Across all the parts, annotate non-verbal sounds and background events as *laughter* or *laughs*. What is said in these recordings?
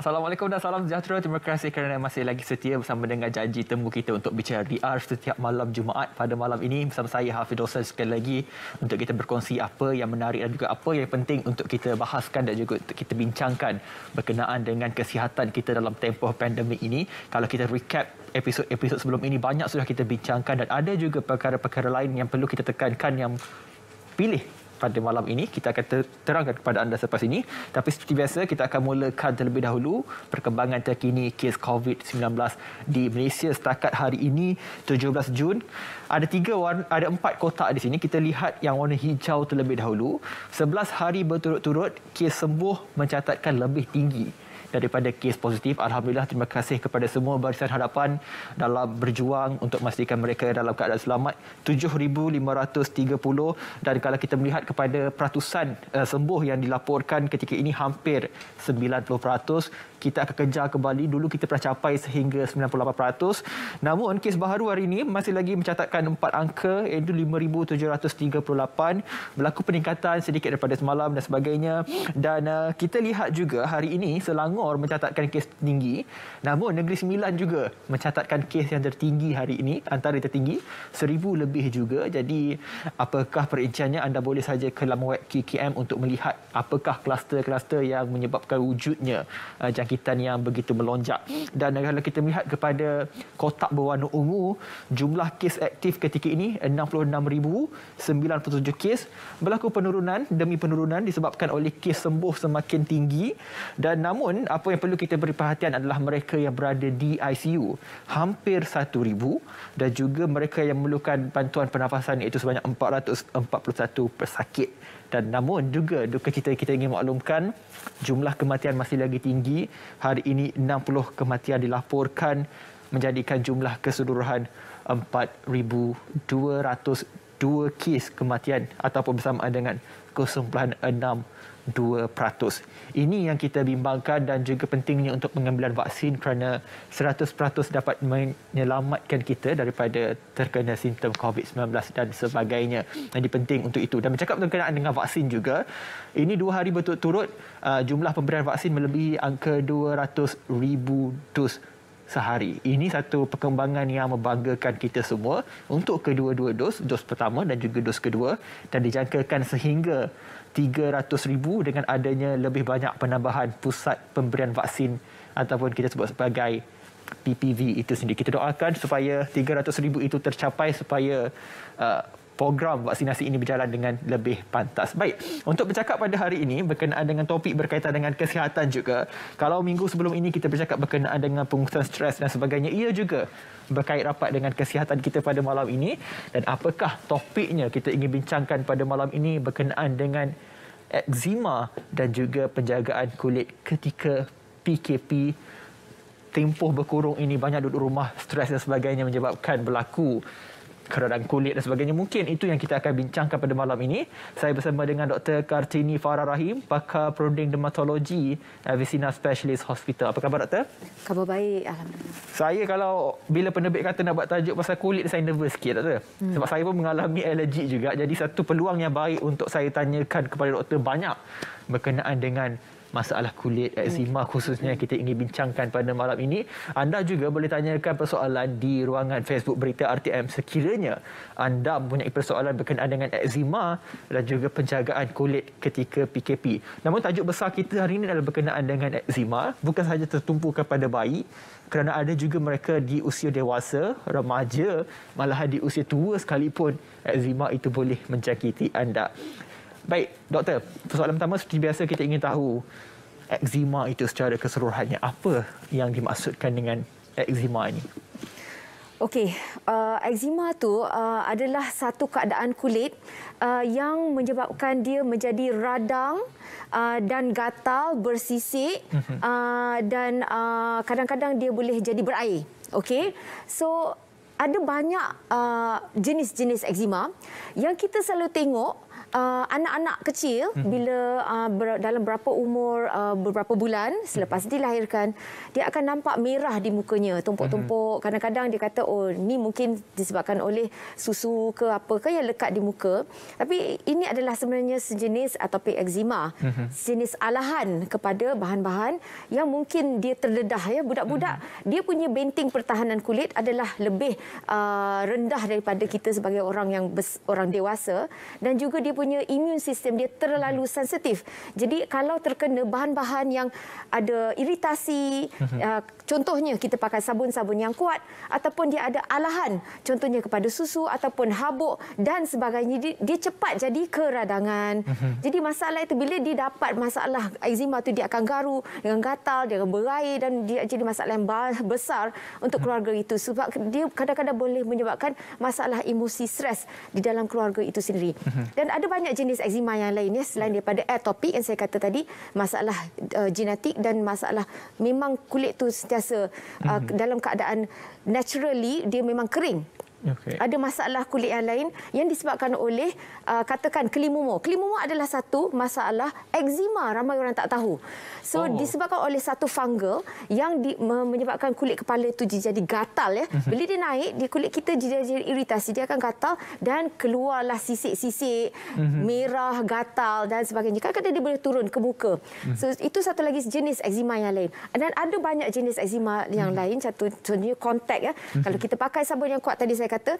Assalamualaikum dan salam sejahtera. Terima kasih kerana masih lagi setia bersama dengan janji temu kita untuk bicara DR setiap malam Jumaat pada malam ini bersama saya Hafiz Dosan sekali lagi untuk kita berkongsi apa yang menarik dan juga apa yang penting untuk kita bahaskan dan juga untuk kita bincangkan berkenaan dengan kesihatan kita dalam tempoh pandemik ini. Kalau kita recap episod-episod sebelum ini banyak sudah kita bincangkan dan ada juga perkara-perkara lain yang perlu kita tekankan yang pilih pada malam ini. Kita akan terangkan kepada anda selepas ini. Tapi seperti biasa, kita akan mulakan terlebih dahulu perkembangan terkini kes COVID-19 di Malaysia setakat hari ini, 17 Jun. Ada tiga warna, ada empat kotak di sini. Kita lihat yang warna hijau terlebih dahulu. 11 hari berturut-turut, kes sembuh mencatatkan lebih tinggi daripada kes positif. Alhamdulillah terima kasih kepada semua barisan hadapan dalam berjuang untuk memastikan mereka dalam keadaan selamat 7530 dan kalau kita melihat kepada peratusan eh, sembuh yang dilaporkan ketika ini hampir 90% kita akan kejar kembali. Dulu kita pernah capai sehingga 98%. Namun kes baru hari ini masih lagi mencatatkan empat angka iaitu 5,738. Berlaku peningkatan sedikit daripada semalam dan sebagainya. Dan uh, kita lihat juga hari ini Selangor mencatatkan kes tinggi. Namun Negeri Sembilan juga mencatatkan kes yang tertinggi hari ini. Antara tertinggi, seribu lebih juga. Jadi apakah perinciannya anda boleh saja ke laman web KKM untuk melihat apakah kluster-kluster yang menyebabkan wujudnya uh, jangkaan penyakitan yang begitu melonjak. Dan kalau kita melihat kepada kotak berwarna ungu, jumlah kes aktif ketika ini 66,097 kes. Berlaku penurunan demi penurunan disebabkan oleh kes sembuh semakin tinggi. Dan namun apa yang perlu kita beri perhatian adalah mereka yang berada di ICU hampir 1,000 dan juga mereka yang memerlukan bantuan pernafasan iaitu sebanyak 441 pesakit dan namun juga duka cita kita ingin maklumkan jumlah kematian masih lagi tinggi hari ini 60 kematian dilaporkan menjadikan jumlah keseluruhan 4202 kes kematian ataupun bersamaan dengan 0.6 2%. Ini yang kita bimbangkan dan juga pentingnya untuk pengambilan vaksin kerana 100% dapat menyelamatkan kita daripada terkena simptom COVID-19 dan sebagainya. Jadi penting untuk itu. Dan bercakap berkenaan dengan vaksin juga, ini dua hari berturut-turut uh, jumlah pemberian vaksin melebihi angka 200,000 dos sehari. Ini satu perkembangan yang membanggakan kita semua untuk kedua-dua dos, dos pertama dan juga dos kedua dan dijangkakan sehingga 300,000 dengan adanya lebih banyak penambahan pusat pemberian vaksin ataupun kita sebut sebagai PPV itu sendiri. Kita doakan supaya 300,000 itu tercapai supaya uh, program vaksinasi ini berjalan dengan lebih pantas. Baik, untuk bercakap pada hari ini berkenaan dengan topik berkaitan dengan kesihatan juga. Kalau minggu sebelum ini kita bercakap berkenaan dengan pengurusan stres dan sebagainya, ia juga berkait rapat dengan kesihatan kita pada malam ini dan apakah topiknya kita ingin bincangkan pada malam ini berkenaan dengan eczema dan juga penjagaan kulit ketika PKP tempoh berkurung ini banyak duduk rumah stres dan sebagainya menyebabkan berlaku kerudang kulit dan sebagainya. Mungkin itu yang kita akan bincangkan pada malam ini. Saya bersama dengan Dr. Kartini Farah Rahim, pakar perunding dermatologi Avicina eh, Specialist Hospital. Apa khabar, Doktor? Khabar baik, Alhamdulillah. Saya kalau bila penerbit kata nak buat tajuk pasal kulit, saya nervous sikit, Doktor. Hmm. Sebab saya pun mengalami alergi juga. Jadi satu peluang yang baik untuk saya tanyakan kepada Doktor banyak berkenaan dengan masalah kulit eczema eh, hmm. khususnya yang kita ingin bincangkan pada malam ini. Anda juga boleh tanyakan persoalan di ruangan Facebook Berita RTM sekiranya anda mempunyai persoalan berkenaan dengan eczema dan juga penjagaan kulit ketika PKP. Namun tajuk besar kita hari ini adalah berkenaan dengan eczema bukan sahaja tertumpu kepada bayi kerana ada juga mereka di usia dewasa, remaja, malah di usia tua sekalipun eczema itu boleh menjangkiti anda. Baik, doktor. Soalan pertama seperti biasa kita ingin tahu eksima itu secara keseluruhannya. Apa yang dimaksudkan dengan eksima ini? Okey, uh, eksima tu uh, adalah satu keadaan kulit uh, yang menyebabkan dia menjadi radang uh, dan gatal, bersisik mhm. uh, dan uh, kadang-kadang uh, dia boleh jadi berair. Okey. So ada banyak uh, jenis-jenis eksima yang kita selalu tengok Uh, anak-anak uh, kecil hmm. bila uh, ber, dalam berapa umur uh, beberapa bulan selepas hmm. dilahirkan dia akan nampak merah di mukanya tumpuk-tumpuk hmm. kadang-kadang dia kata oh ni mungkin disebabkan oleh susu ke apa ke yang lekat di muka tapi ini adalah sebenarnya sejenis atopik eczema hmm. jenis alahan kepada bahan-bahan yang mungkin dia terdedah ya budak-budak hmm. dia punya benting pertahanan kulit adalah lebih uh, rendah daripada kita sebagai orang yang orang dewasa dan juga dia punya imun sistem dia terlalu hmm. sensitif. Jadi kalau terkena bahan-bahan yang ada iritasi, hmm. uh, Contohnya kita pakai sabun-sabun yang kuat ataupun dia ada alahan contohnya kepada susu ataupun habuk dan sebagainya dia, cepat jadi keradangan. Mhm. Jadi masalah itu bila dia dapat masalah eczema tu dia akan garu, dengan gatal, dia berair dan dia jadi masalah yang besar untuk keluarga itu sebab dia kadang-kadang boleh menyebabkan masalah emosi stres di dalam keluarga itu sendiri. Mhm. Dan ada banyak jenis eczema yang lainnya selain daripada atopik yang saya kata tadi, masalah uh, genetik dan masalah memang kulit tu setiap biasa mm-hmm. Uh, dalam keadaan naturally dia memang kering Okay. Ada masalah kulit yang lain yang disebabkan oleh uh, katakan kelimumur. Kelimumur adalah satu masalah eksima ramai orang tak tahu. So oh. disebabkan oleh satu fungal yang di, menyebabkan kulit kepala itu jadi gatal ya. Mhm. Bila dia naik di kulit kita jadi iritasi dia akan gatal dan keluarlah sisik-sisik mhm. merah gatal dan sebagainya. Kadang-kadang dia boleh turun ke muka. Mhm. So itu satu lagi jenis eksima yang lain. Dan ada banyak jenis eksima yang lain contohnya contact ya. Kalau kita pakai sabun yang kuat tadi saya kata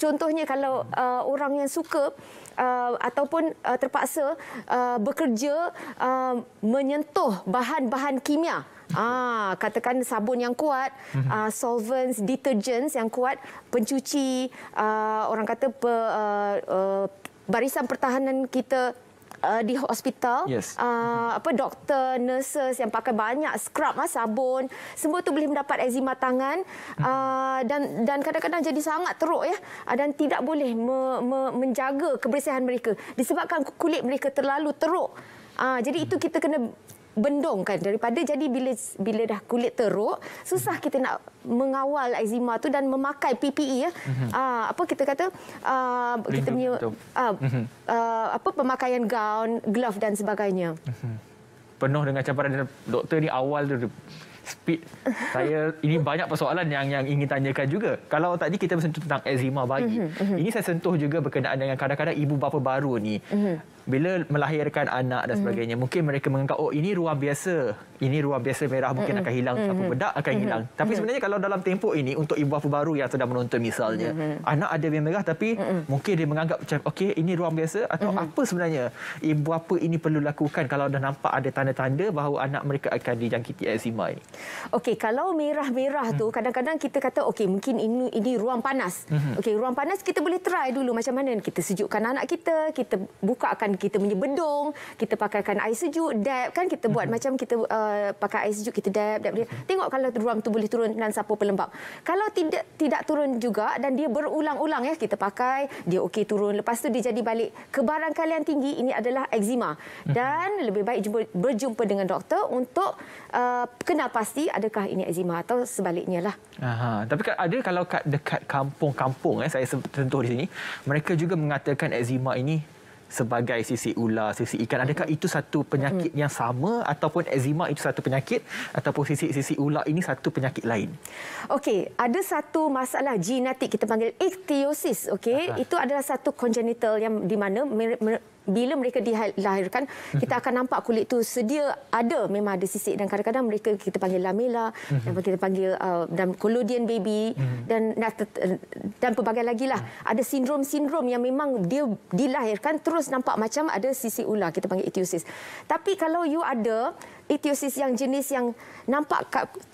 contohnya kalau uh, orang yang suka Uh, ataupun uh, terpaksa uh, bekerja uh, menyentuh bahan-bahan kimia. Ah, katakan sabun yang kuat, mhm. uh, solvents, detergents yang kuat, pencuci, uh, orang kata pe, uh, uh, barisan pertahanan kita uh, di hospital yes. uh, apa doktor nurses yang pakai banyak scrub lah, sabun semua tu boleh mendapat eczema tangan hmm. uh, dan dan kadang-kadang jadi sangat teruk ya uh, dan tidak boleh me, me, menjaga kebersihan mereka disebabkan kulit mereka terlalu teruk uh, jadi itu kita kena bendung kan daripada jadi bila bila dah kulit teruk susah kita nak mengawal eczema tu dan memakai PPE ya. Mhm. Aa, ah, apa kita kata aa, ah, kita punya aa, ah, mhm. apa pemakaian gown, glove dan sebagainya. Mhm. Penuh dengan cabaran doktor ni awal tu speed saya ini banyak persoalan yang yang ingin tanyakan juga. Kalau tadi kita sentuh tentang eczema bagi. Ini saya sentuh juga berkenaan dengan kadang-kadang ibu bapa baru ni bila melahirkan anak dan mm-hmm. sebagainya mm. mungkin mereka menganggap oh ini ruam biasa ini ruam biasa merah mungkin mm. akan hilang mm. apa bedak akan mm. hilang tapi mm. sebenarnya kalau dalam tempoh ini untuk ibu bapa baru yang sedang menonton misalnya mm. anak ada yang merah tapi mm. mungkin dia menganggap macam okey ini ruam biasa atau mm. apa sebenarnya ibu bapa ini perlu lakukan kalau dah nampak ada tanda-tanda bahawa anak mereka akan dijangkiti eczema ini okey kalau merah-merah mm. tu kadang-kadang kita kata okey mungkin ini ini ruam panas mm. okey ruam panas kita boleh try dulu macam mana kita sejukkan anak kita kita bukakan kan kita punya bedung, kita pakaikan air sejuk, dab kan kita buat mhm. macam kita uh, pakai air sejuk kita dab dab dia. Mhm. Tengok kalau ruam tu boleh turun dan sapu pelembap. Kalau tidak tidak turun juga dan dia berulang-ulang ya kita pakai, dia okey turun lepas tu dia jadi balik barang kalian tinggi ini adalah eczema. Mhm. Dan lebih baik jumpa, berjumpa dengan doktor untuk uh, kenal pasti adakah ini eczema atau sebaliknya lah. Aha, tapi ada kalau kat dekat kampung-kampung eh saya sentuh di sini, mereka juga mengatakan eczema ini sebagai sisi ular, sisi ikan. Hmm. Adakah itu satu penyakit hmm. yang sama ataupun eczema itu satu penyakit ataupun sisi-sisi ular ini satu penyakit lain? Okey, ada satu masalah genetik kita panggil ichthyosis. Okey, itu adalah satu congenital yang di mana bila mereka dilahirkan mhm. kita akan nampak kulit tu sedia ada memang ada sisik dan kadang-kadang mereka kita panggil lamela mhm. dan kita panggil uh, dan collodion baby mhm. dan dan pelbagai lagi lah ada sindrom-sindrom yang memang dia dilahirkan terus nampak macam ada sisik ular kita panggil ichthyosis tapi kalau you ada ichthyosis yang jenis yang nampak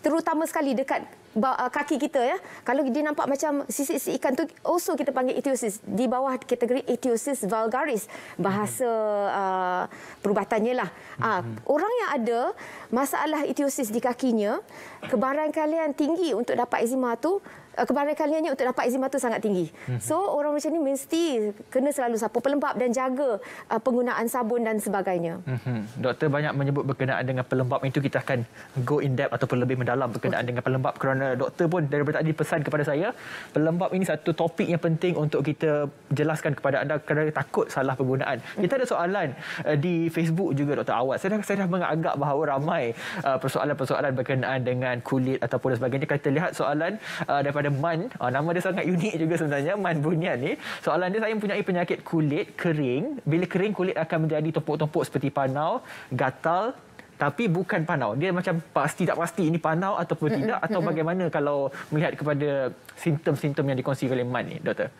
terutama sekali dekat Uh, kaki kita ya. Kalau dia nampak macam sisik-sisik ikan tu also kita panggil ichthyosis di bawah kategori ichthyosis vulgaris bahasa uh, perubatannya lah. Uh, orang yang ada masalah ichthyosis di kakinya kebarangkalian tinggi untuk dapat eczema tu Eh, kebaran kaliannya untuk dapat eczema tu sangat tinggi. Mhm. So orang macam ni mesti kena selalu sapu pelembap dan jaga eh, penggunaan sabun dan sebagainya. Mhm. Doktor banyak menyebut berkenaan dengan pelembap itu kita akan go in depth ataupun lebih mendalam berkenaan dengan pelembap kerana doktor pun daripada tadi pesan kepada saya pelembap ini satu topik yang penting untuk kita jelaskan kepada anda kerana takut salah penggunaan. Hmm. Kita mhm. ada soalan eh, di Facebook juga doktor Awad. Saya dah, saya dah mengagak bahawa ramai persoalan-persoalan berkenaan dengan kulit ataupun sebagainya. Kita lihat soalan daripada daripada Man. Uh, nama dia sangat unik juga sebenarnya, Man Bunian ni. Soalan dia, saya mempunyai penyakit kulit kering. Bila kering, kulit akan menjadi tumpuk-tumpuk seperti panau, gatal, tapi bukan panau. Dia macam pasti tak pasti ini panau ataupun tidak atau bagaimana kalau melihat kepada simptom-simptom yang dikongsi oleh Man ni, doktor?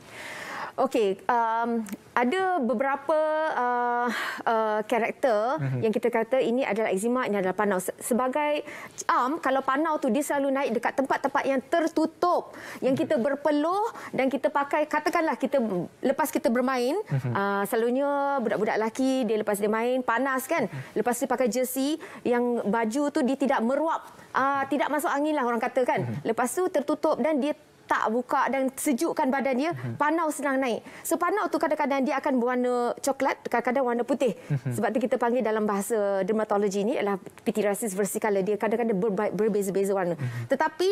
Okey, um, ada beberapa karakter uh, uh, mm-hmm. yang kita kata ini adalah eczema, ini adalah panau. Sebagai am, um, kalau panau tu dia selalu naik dekat tempat-tempat yang tertutup, yang mhm. kita berpeluh dan kita pakai, katakanlah kita lepas kita bermain, mm-hmm. uh, selalunya budak-budak lelaki dia lepas dia main panas kan, mhm. lepas dia pakai jersey yang baju tu dia tidak meruap, uh, tidak masuk angin lah orang kata kan. Mm-hmm. Lepas tu tertutup dan dia tak buka dan sejukkan badan dia, mhm. panau senang naik. So panau tu kadang-kadang dia akan berwarna coklat, kadang-kadang warna putih. Mhm. Sebab tu kita panggil dalam bahasa dermatologi ni adalah pityriasis versicolor. Dia kadang-kadang berbeza-beza warna. Mhm. Tetapi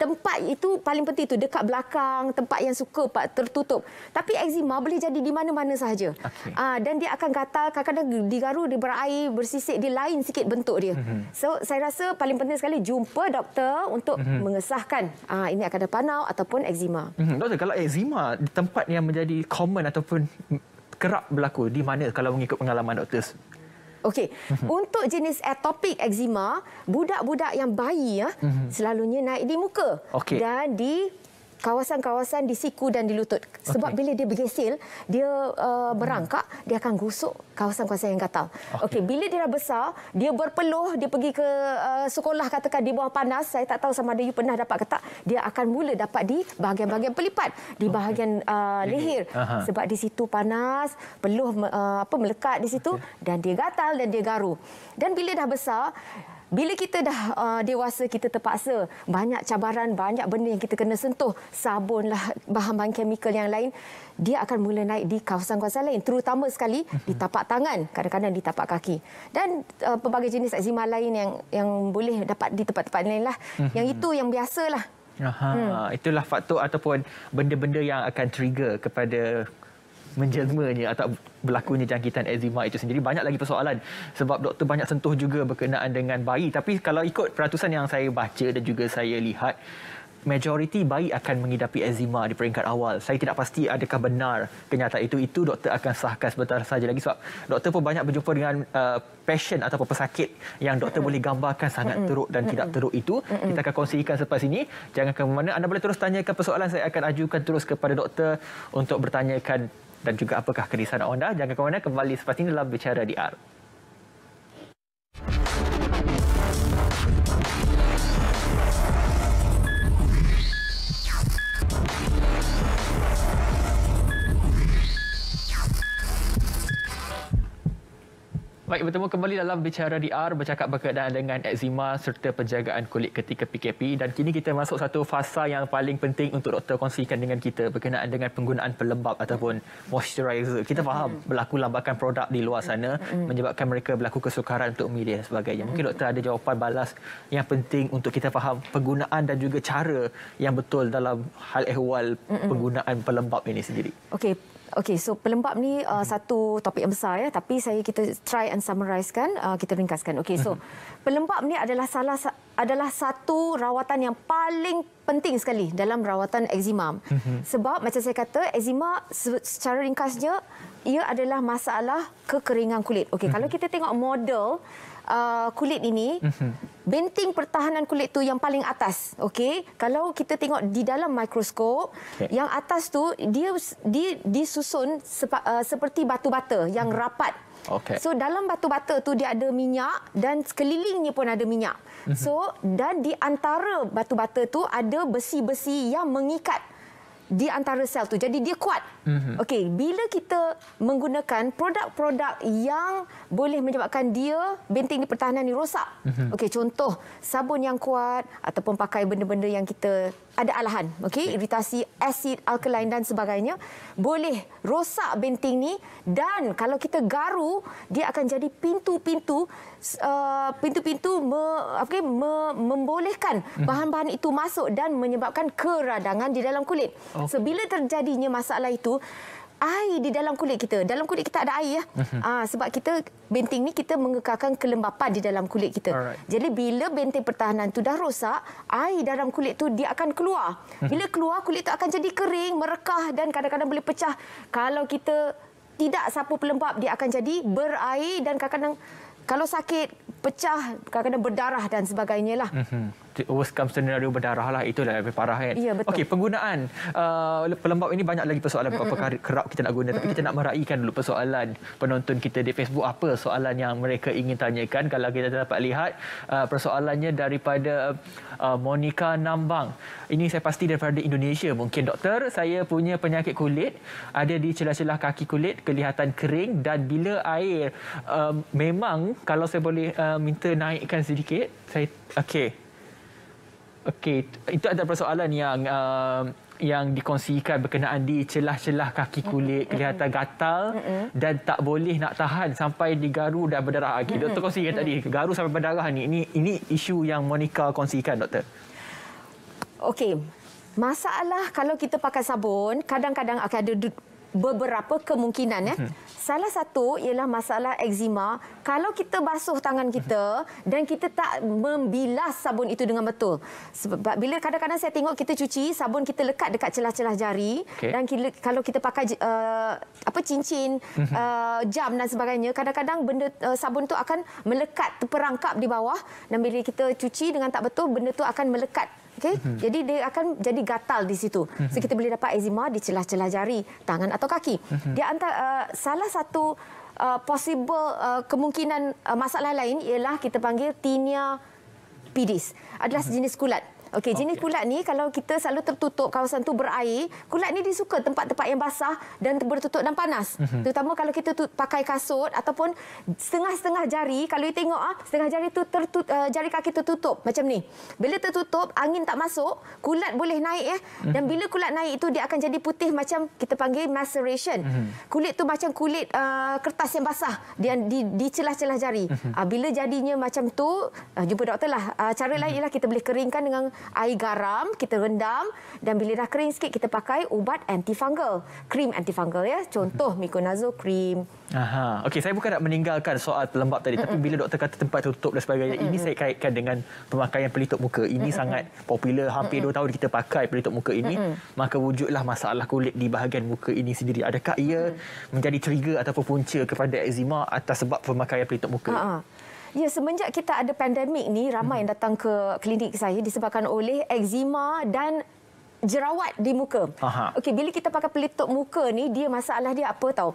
tempat itu paling penting itu dekat belakang, tempat yang suka tertutup. Tapi eczema boleh jadi di mana-mana sahaja. Okay. Ha, ah, dan dia akan gatal, kadang-kadang digaru, dia berair, bersisik, dia lain sikit bentuk dia. So saya rasa paling penting sekali jumpa doktor untuk mengesahkan ha, ini akan ada panau ataupun eczema. Hmm, doktor, kalau eczema di tempat yang menjadi common ataupun kerap berlaku, di mana kalau mengikut pengalaman doktor? Okey, mhm. untuk jenis atopik eczema, budak-budak yang bayi ya, mhm. selalunya naik di muka okay. dan di kawasan-kawasan di siku dan di lutut. Sebab okay. bila dia bergesil, dia uh, hmm. berangkak, hmm. dia akan gusuk kawasan-kawasan yang gatal. Okey, okay, bila dia dah besar, dia berpeluh, dia pergi ke uh, sekolah katakan di bawah panas, saya tak tahu sama ada you pernah dapat ke tak, dia akan mula dapat di bahagian-bahagian pelipat, di bahagian uh, leher. Uh-huh. Sebab di situ panas, peluh uh, apa melekat di situ okay. dan dia gatal dan dia garu. Dan bila dah besar, bila kita dah uh, dewasa, kita terpaksa banyak cabaran, banyak benda yang kita kena sentuh. Sabun, lah bahan-bahan kimia yang lain, dia akan mula naik di kawasan-kawasan lain. Terutama sekali mhm. di tapak tangan, kadang-kadang di tapak kaki. Dan uh, pelbagai jenis eczema lain yang yang boleh dapat di tempat-tempat lain. Lah. Mhm. Yang itu yang biasalah. Aha, hmm. Itulah faktor ataupun benda-benda yang akan trigger kepada menjelmanya atau berlakunya jangkitan eczema itu sendiri banyak lagi persoalan sebab doktor banyak sentuh juga berkenaan dengan bayi tapi kalau ikut peratusan yang saya baca dan juga saya lihat majoriti bayi akan mengidapi eczema di peringkat awal. Saya tidak pasti adakah benar kenyataan itu. Itu doktor akan sahkan sebentar saja lagi sebab doktor pun banyak berjumpa dengan uh, pasien atau pesakit yang doktor mm-hmm. boleh gambarkan sangat mm-hmm. teruk dan mm-hmm. tidak teruk itu. Mm-hmm. Kita akan kongsikan selepas ini. Jangan ke mana. Anda boleh terus tanyakan persoalan. Saya akan ajukan terus kepada doktor untuk bertanyakan dan juga apakah kerisauan anda. Jangan ke mana kembali selepas ini dalam Bicara di DR. Baik, bertemu kembali dalam Bicara DR bercakap berkaitan dengan eczema serta penjagaan kulit ketika PKP dan kini kita masuk satu fasa yang paling penting untuk doktor kongsikan dengan kita berkenaan dengan penggunaan pelembap ataupun moisturizer. Kita faham hmm. berlaku lambakan produk di luar sana hmm. Hmm. menyebabkan mereka berlaku kesukaran untuk milih dan sebagainya. Mungkin doktor ada jawapan balas yang penting untuk kita faham penggunaan dan juga cara yang betul dalam hal ehwal penggunaan pelembap ini sendiri. Okey, Okey, so pelembap ni uh, hmm. satu topik yang besar ya, tapi saya kita try and summarize kan, uh, kita ringkaskan. Okey, so hmm. *laughs* pelembap ni adalah salah adalah satu rawatan yang paling penting sekali dalam rawatan eksima. Hmm. Sebab macam saya kata, eksima secara ringkasnya ia adalah masalah kekeringan kulit. Okey, hmm. kalau kita tengok model uh, kulit ini mm-hmm. benting pertahanan kulit tu yang paling atas okey kalau kita tengok di dalam mikroskop okay. yang atas tu dia di disusun sepa, uh, seperti batu bata yang mm-hmm. rapat Okay. So dalam batu bata tu dia ada minyak dan sekelilingnya pun ada minyak. Mhm. So dan di antara batu bata tu ada besi-besi yang mengikat di antara sel tu. Jadi dia kuat. Mm-hmm. Okey, bila kita menggunakan produk-produk yang boleh menyebabkan dia benteng pertahanan ni rosak. Mm-hmm. Okey, contoh sabun yang kuat ataupun pakai benda-benda yang kita ada alahan, okey, okay. Ya. iritasi asid alkaline dan sebagainya boleh rosak benteng ni dan kalau kita garu dia akan jadi pintu-pintu uh, pintu-pintu me, okay, me, membolehkan mm-hmm. bahan-bahan itu masuk dan menyebabkan keradangan di dalam kulit. Okay. Oh. So terjadinya masalah itu air di dalam kulit kita. Dalam kulit kita ada air ya. Mhm. Ah ha, sebab kita benteng ni kita mengekalkan kelembapan di dalam kulit kita. Alright. Jadi bila benteng pertahanan tu dah rosak, air dalam kulit tu dia akan keluar. Mhm. Bila keluar kulit tu akan jadi kering, merekah dan kadang-kadang boleh pecah. Kalau kita tidak sapu pelembap dia akan jadi berair dan kadang-kadang kalau sakit pecah, kadang-kadang berdarah dan sebagainya lah. mm worst comes scenario berdarah lah itu dah lebih parah kan. Ya, Okey penggunaan uh, pelembab ini banyak lagi persoalan mm-hmm. apa kerap kita nak guna mm-hmm. tapi kita nak meraihkan dulu persoalan penonton kita di Facebook apa soalan yang mereka ingin tanyakan kalau kita dapat lihat uh, persoalannya daripada uh, Monica Nambang. Ini saya pasti daripada Indonesia mungkin doktor saya punya penyakit kulit ada di celah-celah kaki kulit kelihatan kering dan bila air um, memang kalau saya boleh uh, minta naikkan sedikit saya okey Okey, itu antara persoalan yang uh, yang dikongsikan berkenaan di celah-celah kaki kulit kelihatan gatal dan tak boleh nak tahan sampai digaru dan berdarah lagi. Doktor kongsikan tadi, garu sampai berdarah ni. Ini ini isu yang Monica kongsikan, doktor. Okey. Masalah kalau kita pakai sabun, kadang-kadang akan ada beberapa kemungkinan ya. Salah satu ialah masalah eksima. Kalau kita basuh tangan kita dan kita tak membilas sabun itu dengan betul. Sebab bila kadang-kadang saya tengok kita cuci, sabun kita lekat dekat celah-celah jari okay. dan kita, kalau kita pakai uh, apa cincin, uh, jam dan sebagainya, kadang-kadang benda uh, sabun tu akan melekat terperangkap di bawah dan bila kita cuci dengan tak betul, benda tu akan melekat okay? Hmm. Jadi dia akan jadi gatal di situ. Hmm. So mhm. kita boleh dapat eczema di celah-celah jari, tangan atau kaki. Hmm. Dia antara uh, eh, salah satu uh, possible uh, kemungkinan uh, masalah lain ialah kita panggil tinea pedis. Adalah mhm. sejenis kulat. Hmm. Okey, jenis okay. kulat ni kalau kita selalu tertutup kawasan tu berair, kulat ni disuka tempat-tempat yang basah dan tertutup dan panas. Mm -hmm. Terutama kalau kita tu, pakai kasut ataupun setengah-setengah jari, kalau kita tengok ah, setengah jari tu tertutup uh, eh, jari kaki tertutup macam ni. Bila tertutup, angin tak masuk, kulat boleh naik eh. Mm -hmm. Dan mhm. bila kulat naik itu dia akan jadi putih macam kita panggil maceration. Mm -hmm. Kulit tu macam kulit uh, kertas yang basah dia, di di celah-celah jari. Mm -hmm. uh, bila jadinya macam tu, uh, jumpa doktorlah. lah. Uh, cara mm -hmm. lain mhm. ialah kita boleh keringkan dengan air garam kita rendam dan bila dah kering sikit kita pakai ubat antifungal, krim antifungal ya. Contoh miconazole cream. Aha. Okey, saya bukan nak meninggalkan soal pelembap tadi, tapi bila doktor kata tempat tutup dan sebagainya, ini saya kaitkan dengan pemakaian pelitup muka. Ini sangat popular hampir 2 tahun kita pakai pelitup muka ini, maka wujudlah masalah kulit di bahagian muka ini sendiri. Adakah ia menjadi trigger ataupun punca kepada eczema atas sebab pemakaian pelitup muka? Ha. Ya, semenjak kita ada pandemik ni, ramai hmm. yang datang ke klinik saya disebabkan oleh eczema dan jerawat di muka. Okey, bila kita pakai pelitup muka ni, dia masalah dia apa tahu?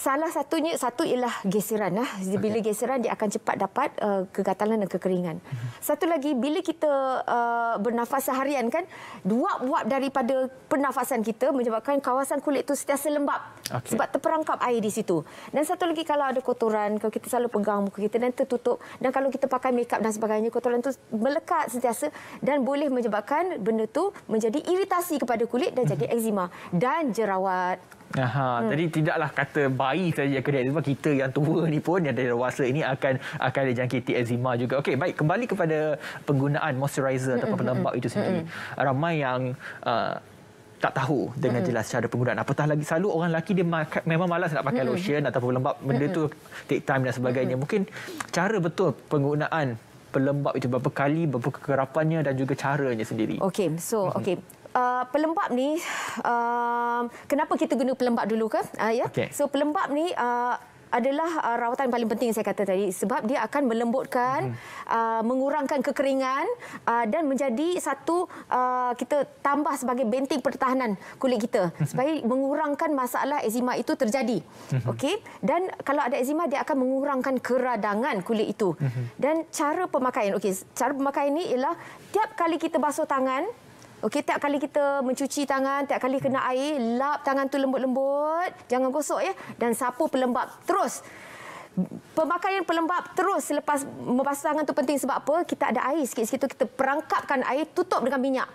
Salah satunya satu ialah geseran lah. Bila okay. geseran dia akan cepat dapat uh, kegatalan dan kekeringan. Mhm. Satu lagi bila kita uh, bernafas seharian kan, dua buat daripada pernafasan kita menyebabkan kawasan kulit itu setiap lembap okay. sebab terperangkap air di situ. Dan satu lagi kalau ada kotoran, kalau kita selalu pegang muka kita dan tertutup dan kalau kita pakai makeup dan sebagainya, kotoran itu melekat sentiasa dan boleh menyebabkan benda tu menjadi iritasi kepada kulit dan jadi mhm. eczema dan jerawat Aha, hmm. Jadi tidaklah kata bayi saja yang kena eczema. Kita yang tua ni pun yang dari dewasa ini akan akan dijangkiti eczema juga. Okey, baik. Kembali kepada penggunaan moisturizer ataupun hmm, hmm, penembak hmm, itu sendiri. Ramai yang uh, tak tahu dengan jelas cara penggunaan. Apatah lagi selalu orang lelaki dia memang malas nak pakai lotion atau pelembap. Benda tu take time dan sebagainya. Mungkin cara betul penggunaan pelembap itu berapa kali, berapa kekerapannya dan juga caranya sendiri. Okey, so okey. Ah, pelembap ni uh, kenapa kita guna pelembap dulu ke uh, ya yeah? okay. so pelembap ni uh, adalah uh, rawatan yang paling penting saya kata tadi sebab dia akan melembutkan mm-hmm. uh, mengurangkan kekeringan uh, dan menjadi satu uh, kita tambah sebagai benteng pertahanan kulit kita mhm. supaya mengurangkan masalah eczema itu terjadi mm-hmm. okey dan kalau ada eczema dia akan mengurangkan keradangan kulit itu mm-hmm. dan cara pemakaian okey cara pemakaian ini ialah tiap kali kita basuh tangan Okey, tiap kali kita mencuci tangan, tiap kali kena air, lap tangan tu lembut-lembut. Jangan gosok ya. Dan sapu pelembap terus. Pemakaian pelembap terus selepas membasuh tangan tu penting sebab apa? Kita ada air sikit-sikit tu kita perangkapkan air, tutup dengan minyak.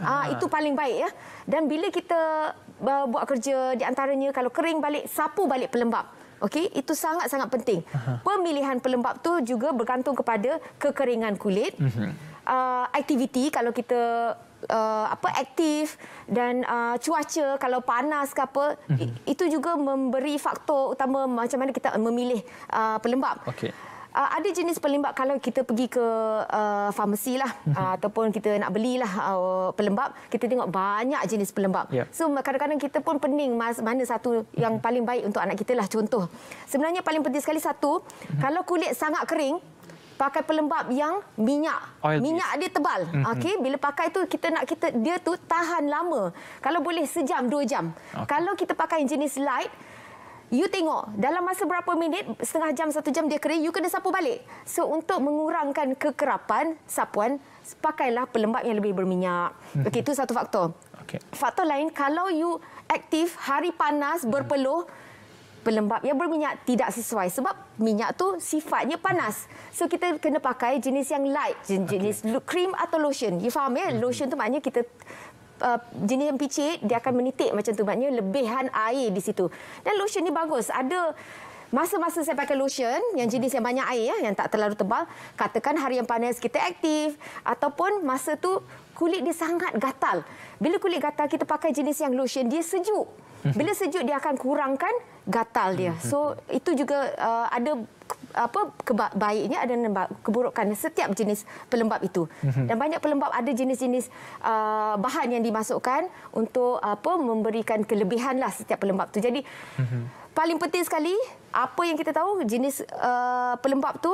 Ah, ah. itu paling baik ya. Dan bila kita ah, buat kerja di antaranya kalau kering balik sapu balik pelembap. Okey, itu sangat-sangat penting. Pemilihan pelembap tu juga bergantung kepada kekeringan kulit. Uh-huh uh, aktiviti kalau kita Uh, apa aktif dan uh, cuaca kalau panas ke apa mm-hmm. itu juga memberi faktor utama macam mana kita memilih uh, pelembap. Okay. Uh, ada jenis pelembap kalau kita pergi ke uh, farmasi lah mm-hmm. uh, ataupun kita nak belilah uh, pelembap kita tengok banyak jenis pelembap. Yeah. So kadang-kadang kita pun pening mas- mana satu mm-hmm. yang mhm. paling baik untuk anak kita lah contoh. Sebenarnya paling penting sekali satu mm-hmm. kalau kulit sangat kering pakai pelembap yang minyak. Oil minyak base. dia tebal. Mm -hmm. Okey, bila pakai tu kita nak kita dia tu tahan lama. Kalau boleh sejam, dua jam. Okay. Kalau kita pakai yang jenis light You tengok dalam masa berapa minit setengah jam satu jam dia kering you kena sapu balik. So untuk mengurangkan kekerapan sapuan pakailah pelembab yang lebih berminyak. Mm-hmm. Okey itu satu faktor. Okey. Faktor lain kalau you aktif hari panas berpeluh hmm pelembab yang berminyak tidak sesuai sebab minyak tu sifatnya panas. So kita kena pakai jenis yang light, jenis okay. cream atau lotion. You faham ya? Mhm. Lotion tu maknanya kita Uh, jenis yang picit dia akan menitik macam tu maknanya lebihan air di situ dan lotion ni bagus ada masa-masa saya pakai lotion yang jenis yang banyak air ya yang tak terlalu tebal katakan hari yang panas kita aktif ataupun masa tu kulit dia sangat gatal bila kulit gatal kita pakai jenis yang lotion dia sejuk *laughs* Bila sejuk dia akan kurangkan gatal dia. So itu juga uh, ada apa kebaikannya ada keburukan setiap jenis pelembap itu mhm. dan banyak pelembap ada jenis-jenis uh, bahan yang dimasukkan untuk apa memberikan kelebihan lah setiap pelembap tu jadi mhm. paling penting sekali apa yang kita tahu jenis uh, pelembap tu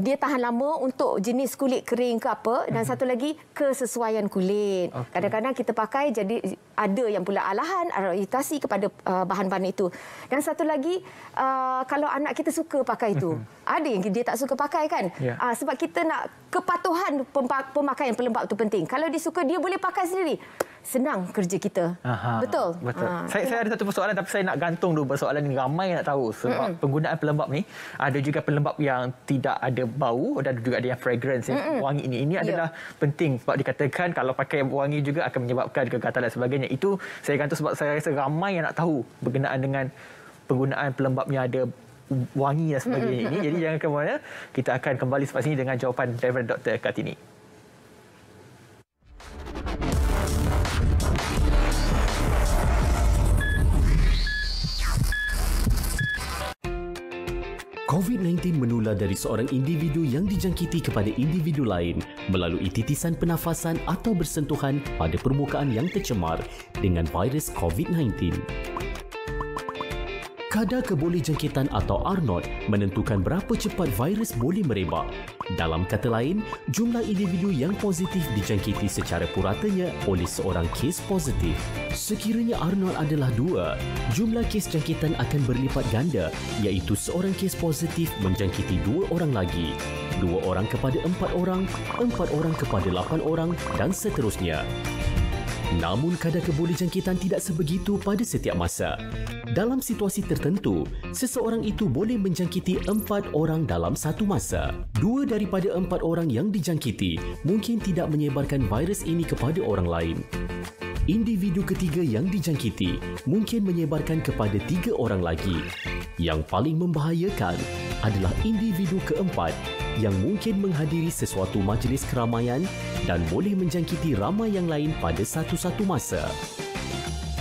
dia tahan lama untuk jenis kulit kering ke apa dan hmm. satu lagi kesesuaian kulit. Kadang-kadang okay. kita pakai jadi ada yang pula alahan iritasi kepada uh, bahan-bahan itu. Dan satu lagi uh, kalau anak kita suka pakai itu. Mhm. ada yang dia tak suka pakai kan? Yeah. Ya. Sebab kita nak kepatuhan pemakaian pelembap itu penting. Kalau dia suka dia boleh pakai sendiri senang kerja kita. Aha. Betul? Betul. Ha. Saya, saya ada satu persoalan tapi saya nak gantung dulu persoalan ini. Ramai yang nak tahu sebab Mm-mm. penggunaan pelembab ni ada juga pelembab yang tidak ada bau dan juga ada yang fragrance yang Mm-mm. wangi ini. Ini ya. adalah yeah. penting sebab dikatakan kalau pakai wangi juga akan menyebabkan kegatalan dan sebagainya. Itu saya gantung sebab saya rasa ramai yang nak tahu berkenaan dengan penggunaan pelembab yang ada wangi dan sebagainya ini. Jadi jangan ke mana. Kita akan kembali sempat sini dengan jawapan Reverend Dr. Katini. COVID-19 menular dari seorang individu yang dijangkiti kepada individu lain melalui titisan penafasan atau bersentuhan pada permukaan yang tercemar dengan virus COVID-19. Kadar kebolehjangkitan atau R0 menentukan berapa cepat virus boleh merebak. Dalam kata lain, jumlah individu yang positif dijangkiti secara puratanya oleh seorang kes positif. Sekiranya R0 adalah dua, jumlah kes jangkitan akan berlipat ganda iaitu seorang kes positif menjangkiti dua orang lagi. dua orang kepada empat orang, empat orang kepada lapan orang dan seterusnya. Namun kadar keboleh jangkitan tidak sebegitu pada setiap masa. Dalam situasi tertentu, seseorang itu boleh menjangkiti empat orang dalam satu masa. Dua daripada empat orang yang dijangkiti mungkin tidak menyebarkan virus ini kepada orang lain. Individu ketiga yang dijangkiti mungkin menyebarkan kepada tiga orang lagi. Yang paling membahayakan, adalah individu keempat yang mungkin menghadiri sesuatu majlis keramaian dan boleh menjangkiti ramai yang lain pada satu-satu masa.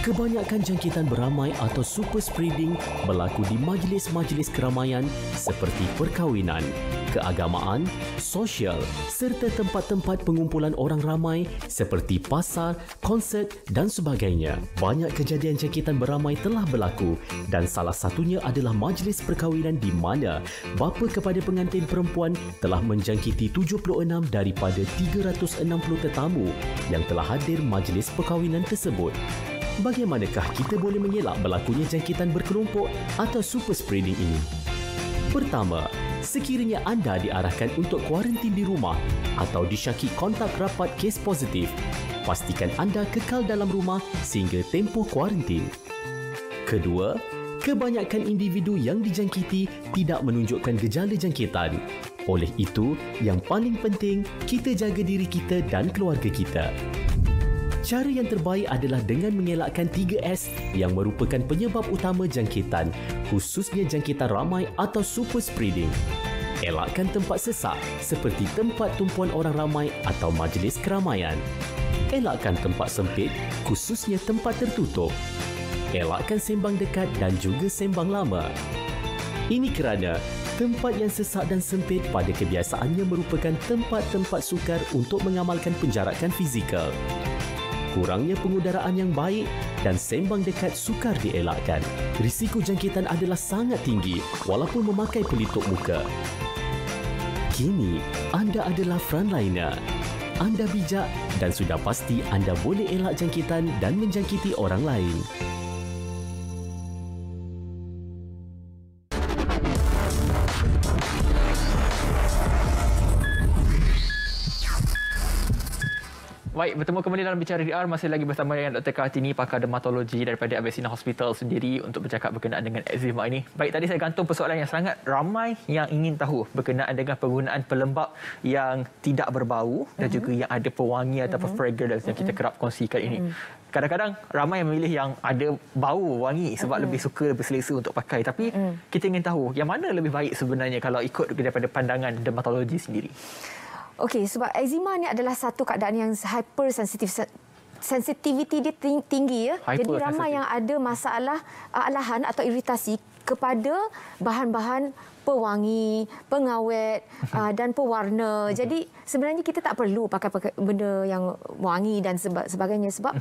Kebanyakan jangkitan beramai atau super spreading berlaku di majlis-majlis keramaian seperti perkahwinan, keagamaan, sosial serta tempat-tempat pengumpulan orang ramai seperti pasar, konsert dan sebagainya. Banyak kejadian jangkitan beramai telah berlaku dan salah satunya adalah majlis perkahwinan di mana bapa kepada pengantin perempuan telah menjangkiti 76 daripada 360 tetamu yang telah hadir majlis perkahwinan tersebut. Bagaimanakah kita boleh mengelak berlakunya jangkitan berkelompok atau super spreading ini? Pertama, Sekiranya anda diarahkan untuk kuarantin di rumah atau disyaki kontak rapat kes positif, pastikan anda kekal dalam rumah sehingga tempoh kuarantin. Kedua, kebanyakan individu yang dijangkiti tidak menunjukkan gejala jangkitan. Oleh itu, yang paling penting, kita jaga diri kita dan keluarga kita. Cara yang terbaik adalah dengan mengelakkan 3S yang merupakan penyebab utama jangkitan, khususnya jangkitan ramai atau super spreading. Elakkan tempat sesak seperti tempat tumpuan orang ramai atau majlis keramaian. Elakkan tempat sempit, khususnya tempat tertutup. Elakkan sembang dekat dan juga sembang lama. Ini kerana tempat yang sesak dan sempit pada kebiasaannya merupakan tempat-tempat sukar untuk mengamalkan penjarakan fizikal kurangnya pengudaraan yang baik dan sembang dekat sukar dielakkan. Risiko jangkitan adalah sangat tinggi walaupun memakai pelitup muka. Kini, anda adalah frontliner. Anda bijak dan sudah pasti anda boleh elak jangkitan dan menjangkiti orang lain. Baik, bertemu kembali dalam Bicara DR. Masih lagi bersama dengan Dr. Kartini, pakar dermatologi daripada Abesina Hospital sendiri untuk bercakap berkenaan dengan eczema ini. Baik, tadi saya gantung persoalan yang sangat ramai yang ingin tahu berkenaan dengan penggunaan pelembab yang tidak berbau mm-hmm. dan mhm. juga yang ada pewangi atau mm-hmm. fragrance yang mm-hmm. kita mhm. kerap kongsikan ini. Mm-hmm. Kadang-kadang ramai yang memilih yang ada bau wangi sebab mm. lebih suka lebih selesa untuk pakai tapi mm. kita ingin tahu yang mana lebih baik sebenarnya kalau ikut daripada pandangan dermatologi sendiri. Okey, sebab eczema ni adalah satu keadaan yang hypersensitif sensitivity dia tinggi ya. Jadi ramai yang ada masalah alahan ah, atau iritasi kepada bahan-bahan pewangi, pengawet *laughs* ah, dan pewarna. Jadi sebenarnya kita tak perlu pakai benda yang wangi dan sebagainya sebab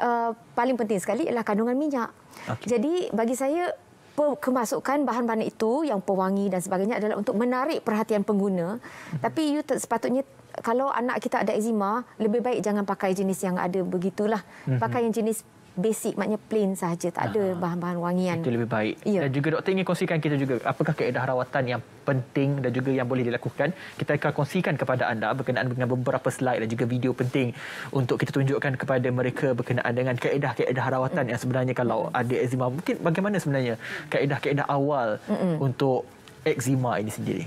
uh, paling penting sekali ialah kandungan minyak. Okay. Jadi bagi saya kemasukan bahan-bahan itu yang pewangi dan sebagainya adalah untuk menarik perhatian pengguna. hmm Tapi you sepatutnya kalau anak kita ada eczema, lebih baik jangan pakai jenis yang ada begitulah. Mhm. Pakai yang jenis basic maknanya plain saja tak ada bahan-bahan wangian itu lebih baik ya. dan juga doktor ingin kongsikan kita juga apakah kaedah rawatan yang penting dan juga yang boleh dilakukan kita akan kongsikan kepada anda berkenaan dengan beberapa slide dan juga video penting untuk kita tunjukkan kepada mereka berkenaan dengan kaedah-kaedah rawatan mm. yang sebenarnya kalau ada eczema mungkin bagaimana sebenarnya kaedah-kaedah awal Mm-mm. untuk eczema ini sendiri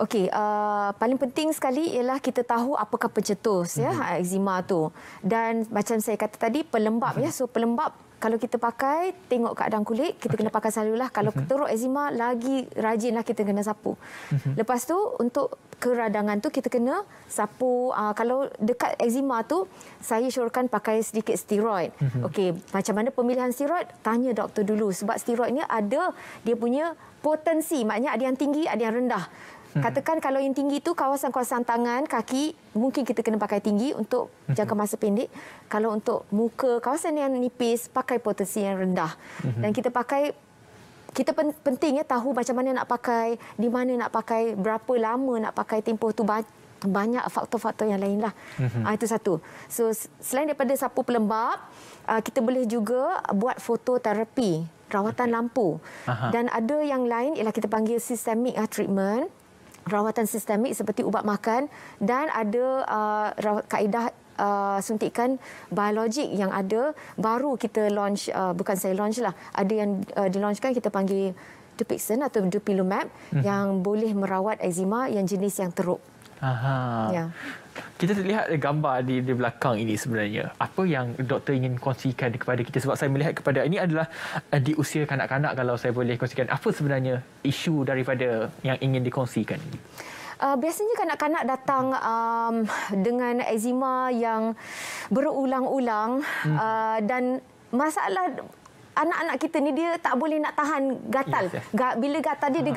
Okey, uh, paling penting sekali ialah kita tahu apakah pencetus ya mm-hmm. eczema tu. Dan macam saya kata tadi pelembap mm-hmm. ya. Mhm. So pelembap kalau kita pakai tengok keadaan kulit kita okay. kena pakai selalulah. Kalau mm-hmm. teruk eczema lagi rajinlah kita kena sapu. Mm-hmm. Lepas tu untuk keradangan tu kita kena sapu uh, kalau dekat eczema tu saya syorkan pakai sedikit steroid. Mm-hmm. Okey, macam mana pemilihan steroid? Tanya doktor dulu sebab steroid ni ada dia punya potensi maknanya ada yang tinggi ada yang rendah *laughs* Katakan kalau yang tinggi itu kawasan-kawasan tangan, kaki, mungkin kita kena pakai tinggi untuk *laughs* jangka masa pendek. Kalau untuk muka, kawasan yang nipis, pakai potensi yang rendah. *laughs* Dan kita pakai kita penting ya tahu macam mana nak pakai, di mana nak pakai, berapa lama nak pakai tempoh tu banyak faktor-faktor yang lainlah. Uh-huh. Ah, itu satu. So selain daripada sapu pelembap, ah, kita boleh juga buat fototerapi, rawatan okay. lampu. uh Dan ada yang lain ialah kita panggil systemic ah, treatment rawatan sistemik seperti ubat makan dan ada uh, kaedah Uh, suntikan biologik yang ada baru kita launch uh, bukan saya launch lah ada yang uh, dilaunchkan kita panggil Dupixent atau Dupilumab mm-hmm. yang boleh merawat eczema yang jenis yang teruk. Aha. Ya kita terlihat gambar di, di belakang ini sebenarnya. Apa yang doktor ingin kongsikan kepada kita sebab saya melihat kepada ini adalah eh, di usia kanak-kanak kalau saya boleh kongsikan. Apa sebenarnya isu daripada yang ingin dikongsikan ini? Uh, biasanya kanak-kanak datang um, dengan eczema yang berulang-ulang hmm. uh, dan masalah anak-anak kita ni dia tak boleh nak tahan gatal. Yes, yes. Bila gatal dia, dia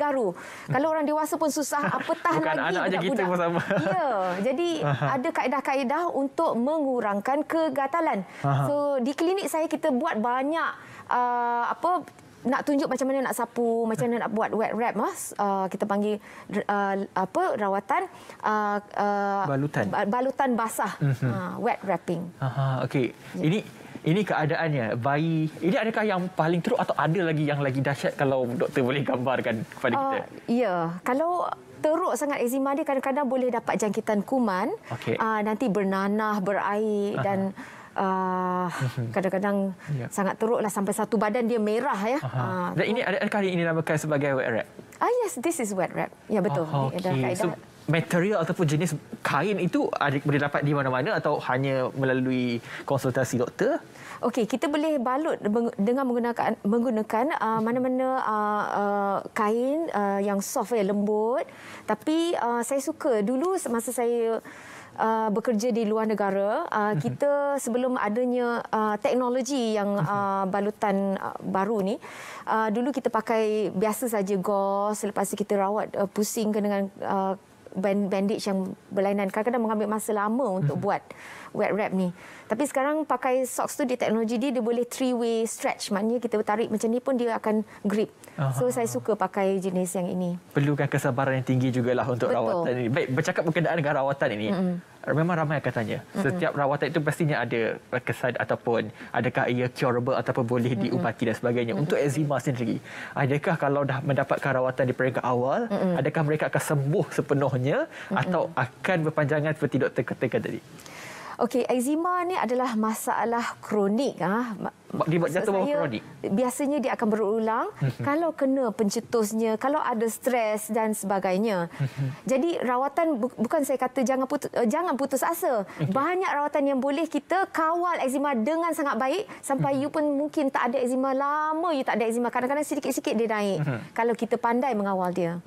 Kalau orang dewasa pun susah, *laughs* apa apatah lagi. Bukan anak-anak kita pun sama. Ya, jadi *laughs* ada kaedah-kaedah untuk mengurangkan kegatalan. Aha. So, di klinik saya kita buat banyak uh, apa nak tunjuk macam mana nak sapu, macam mana nak buat wet wrap mas, ah, uh, kita panggil uh, apa rawatan uh, uh, balutan balutan basah uh, wet wrapping. Aha, okay. Yeah. Ini ini keadaannya bayi. Ini adakah yang paling teruk atau ada lagi yang lagi dahsyat kalau doktor boleh gambarkan kepada uh, kita? Ah, ya, kalau teruk sangat eczema dia kadang-kadang boleh dapat jangkitan kuman. Okay. Uh, ah, nanti bernanah, berair uh-huh. dan Uh, *laughs* kadang-kadang ya. sangat teruklah sampai satu badan dia merah ya. Dan uh, ini adakah ini dinamakan sebagai wet rap. Ah uh, yes, this is wet rap. Ya betul. Oh, okay. Ada kaedah. So, material ataupun jenis kain itu ada, boleh dapat di mana-mana atau hanya melalui konsultasi doktor? Okey, kita boleh balut dengan menggunakan menggunakan uh, mana-mana uh, uh, kain uh, yang soft ya, lembut. Tapi uh, saya suka dulu masa saya Uh, bekerja di luar negara uh, mhm. kita sebelum adanya uh, teknologi yang mhm. uh, balutan uh, baru ni uh, dulu kita pakai biasa saja gos selepas kita rawat uh, pusing dengan uh, bandage yang berlainan kadang-kadang mengambil masa lama untuk hmm buat wet wrap ni. Tapi sekarang pakai socks tu di teknologi dia, dia boleh three way stretch. Maknanya kita tarik macam ni pun dia akan grip. Aha. So saya suka pakai jenis yang ini. Perlukan kesabaran yang tinggi juga lah untuk Betul. rawatan ini. Baik, bercakap berkenaan dengan rawatan ini. Mm-hmm. Memang ramai akan tanya. Mm-hmm. Setiap rawatan itu pastinya ada kesan ataupun adakah ia curable ataupun boleh diubati mm-hmm. dan sebagainya. Mm-hmm. Untuk eczema sendiri, adakah kalau dah mendapatkan rawatan di peringkat awal, mm-hmm. adakah mereka akan sembuh sepenuhnya mm-hmm. atau akan berpanjangan seperti doktor katakan tadi? Okey, eczema ni adalah masalah kronik ah. Dia jatuh bawah kronik. Biasanya dia akan berulang mhm. kalau kena pencetusnya, kalau ada stres dan sebagainya. Mhm. Jadi rawatan bukan saya kata jangan putus eh, jangan putus asa. Okay. Banyak rawatan yang boleh kita kawal eczema dengan sangat baik sampai mhm. you pun mungkin tak ada eczema lama you tak ada eczema kadang-kadang sedikit-sedikit dia naik kalau kita pandai mengawal dia.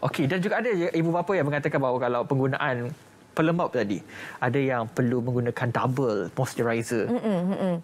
Okey, dan juga ada ibu bapa yang mengatakan bahawa kalau penggunaan pelembap tadi. Ada yang perlu menggunakan double moisturizer. Mm-mm.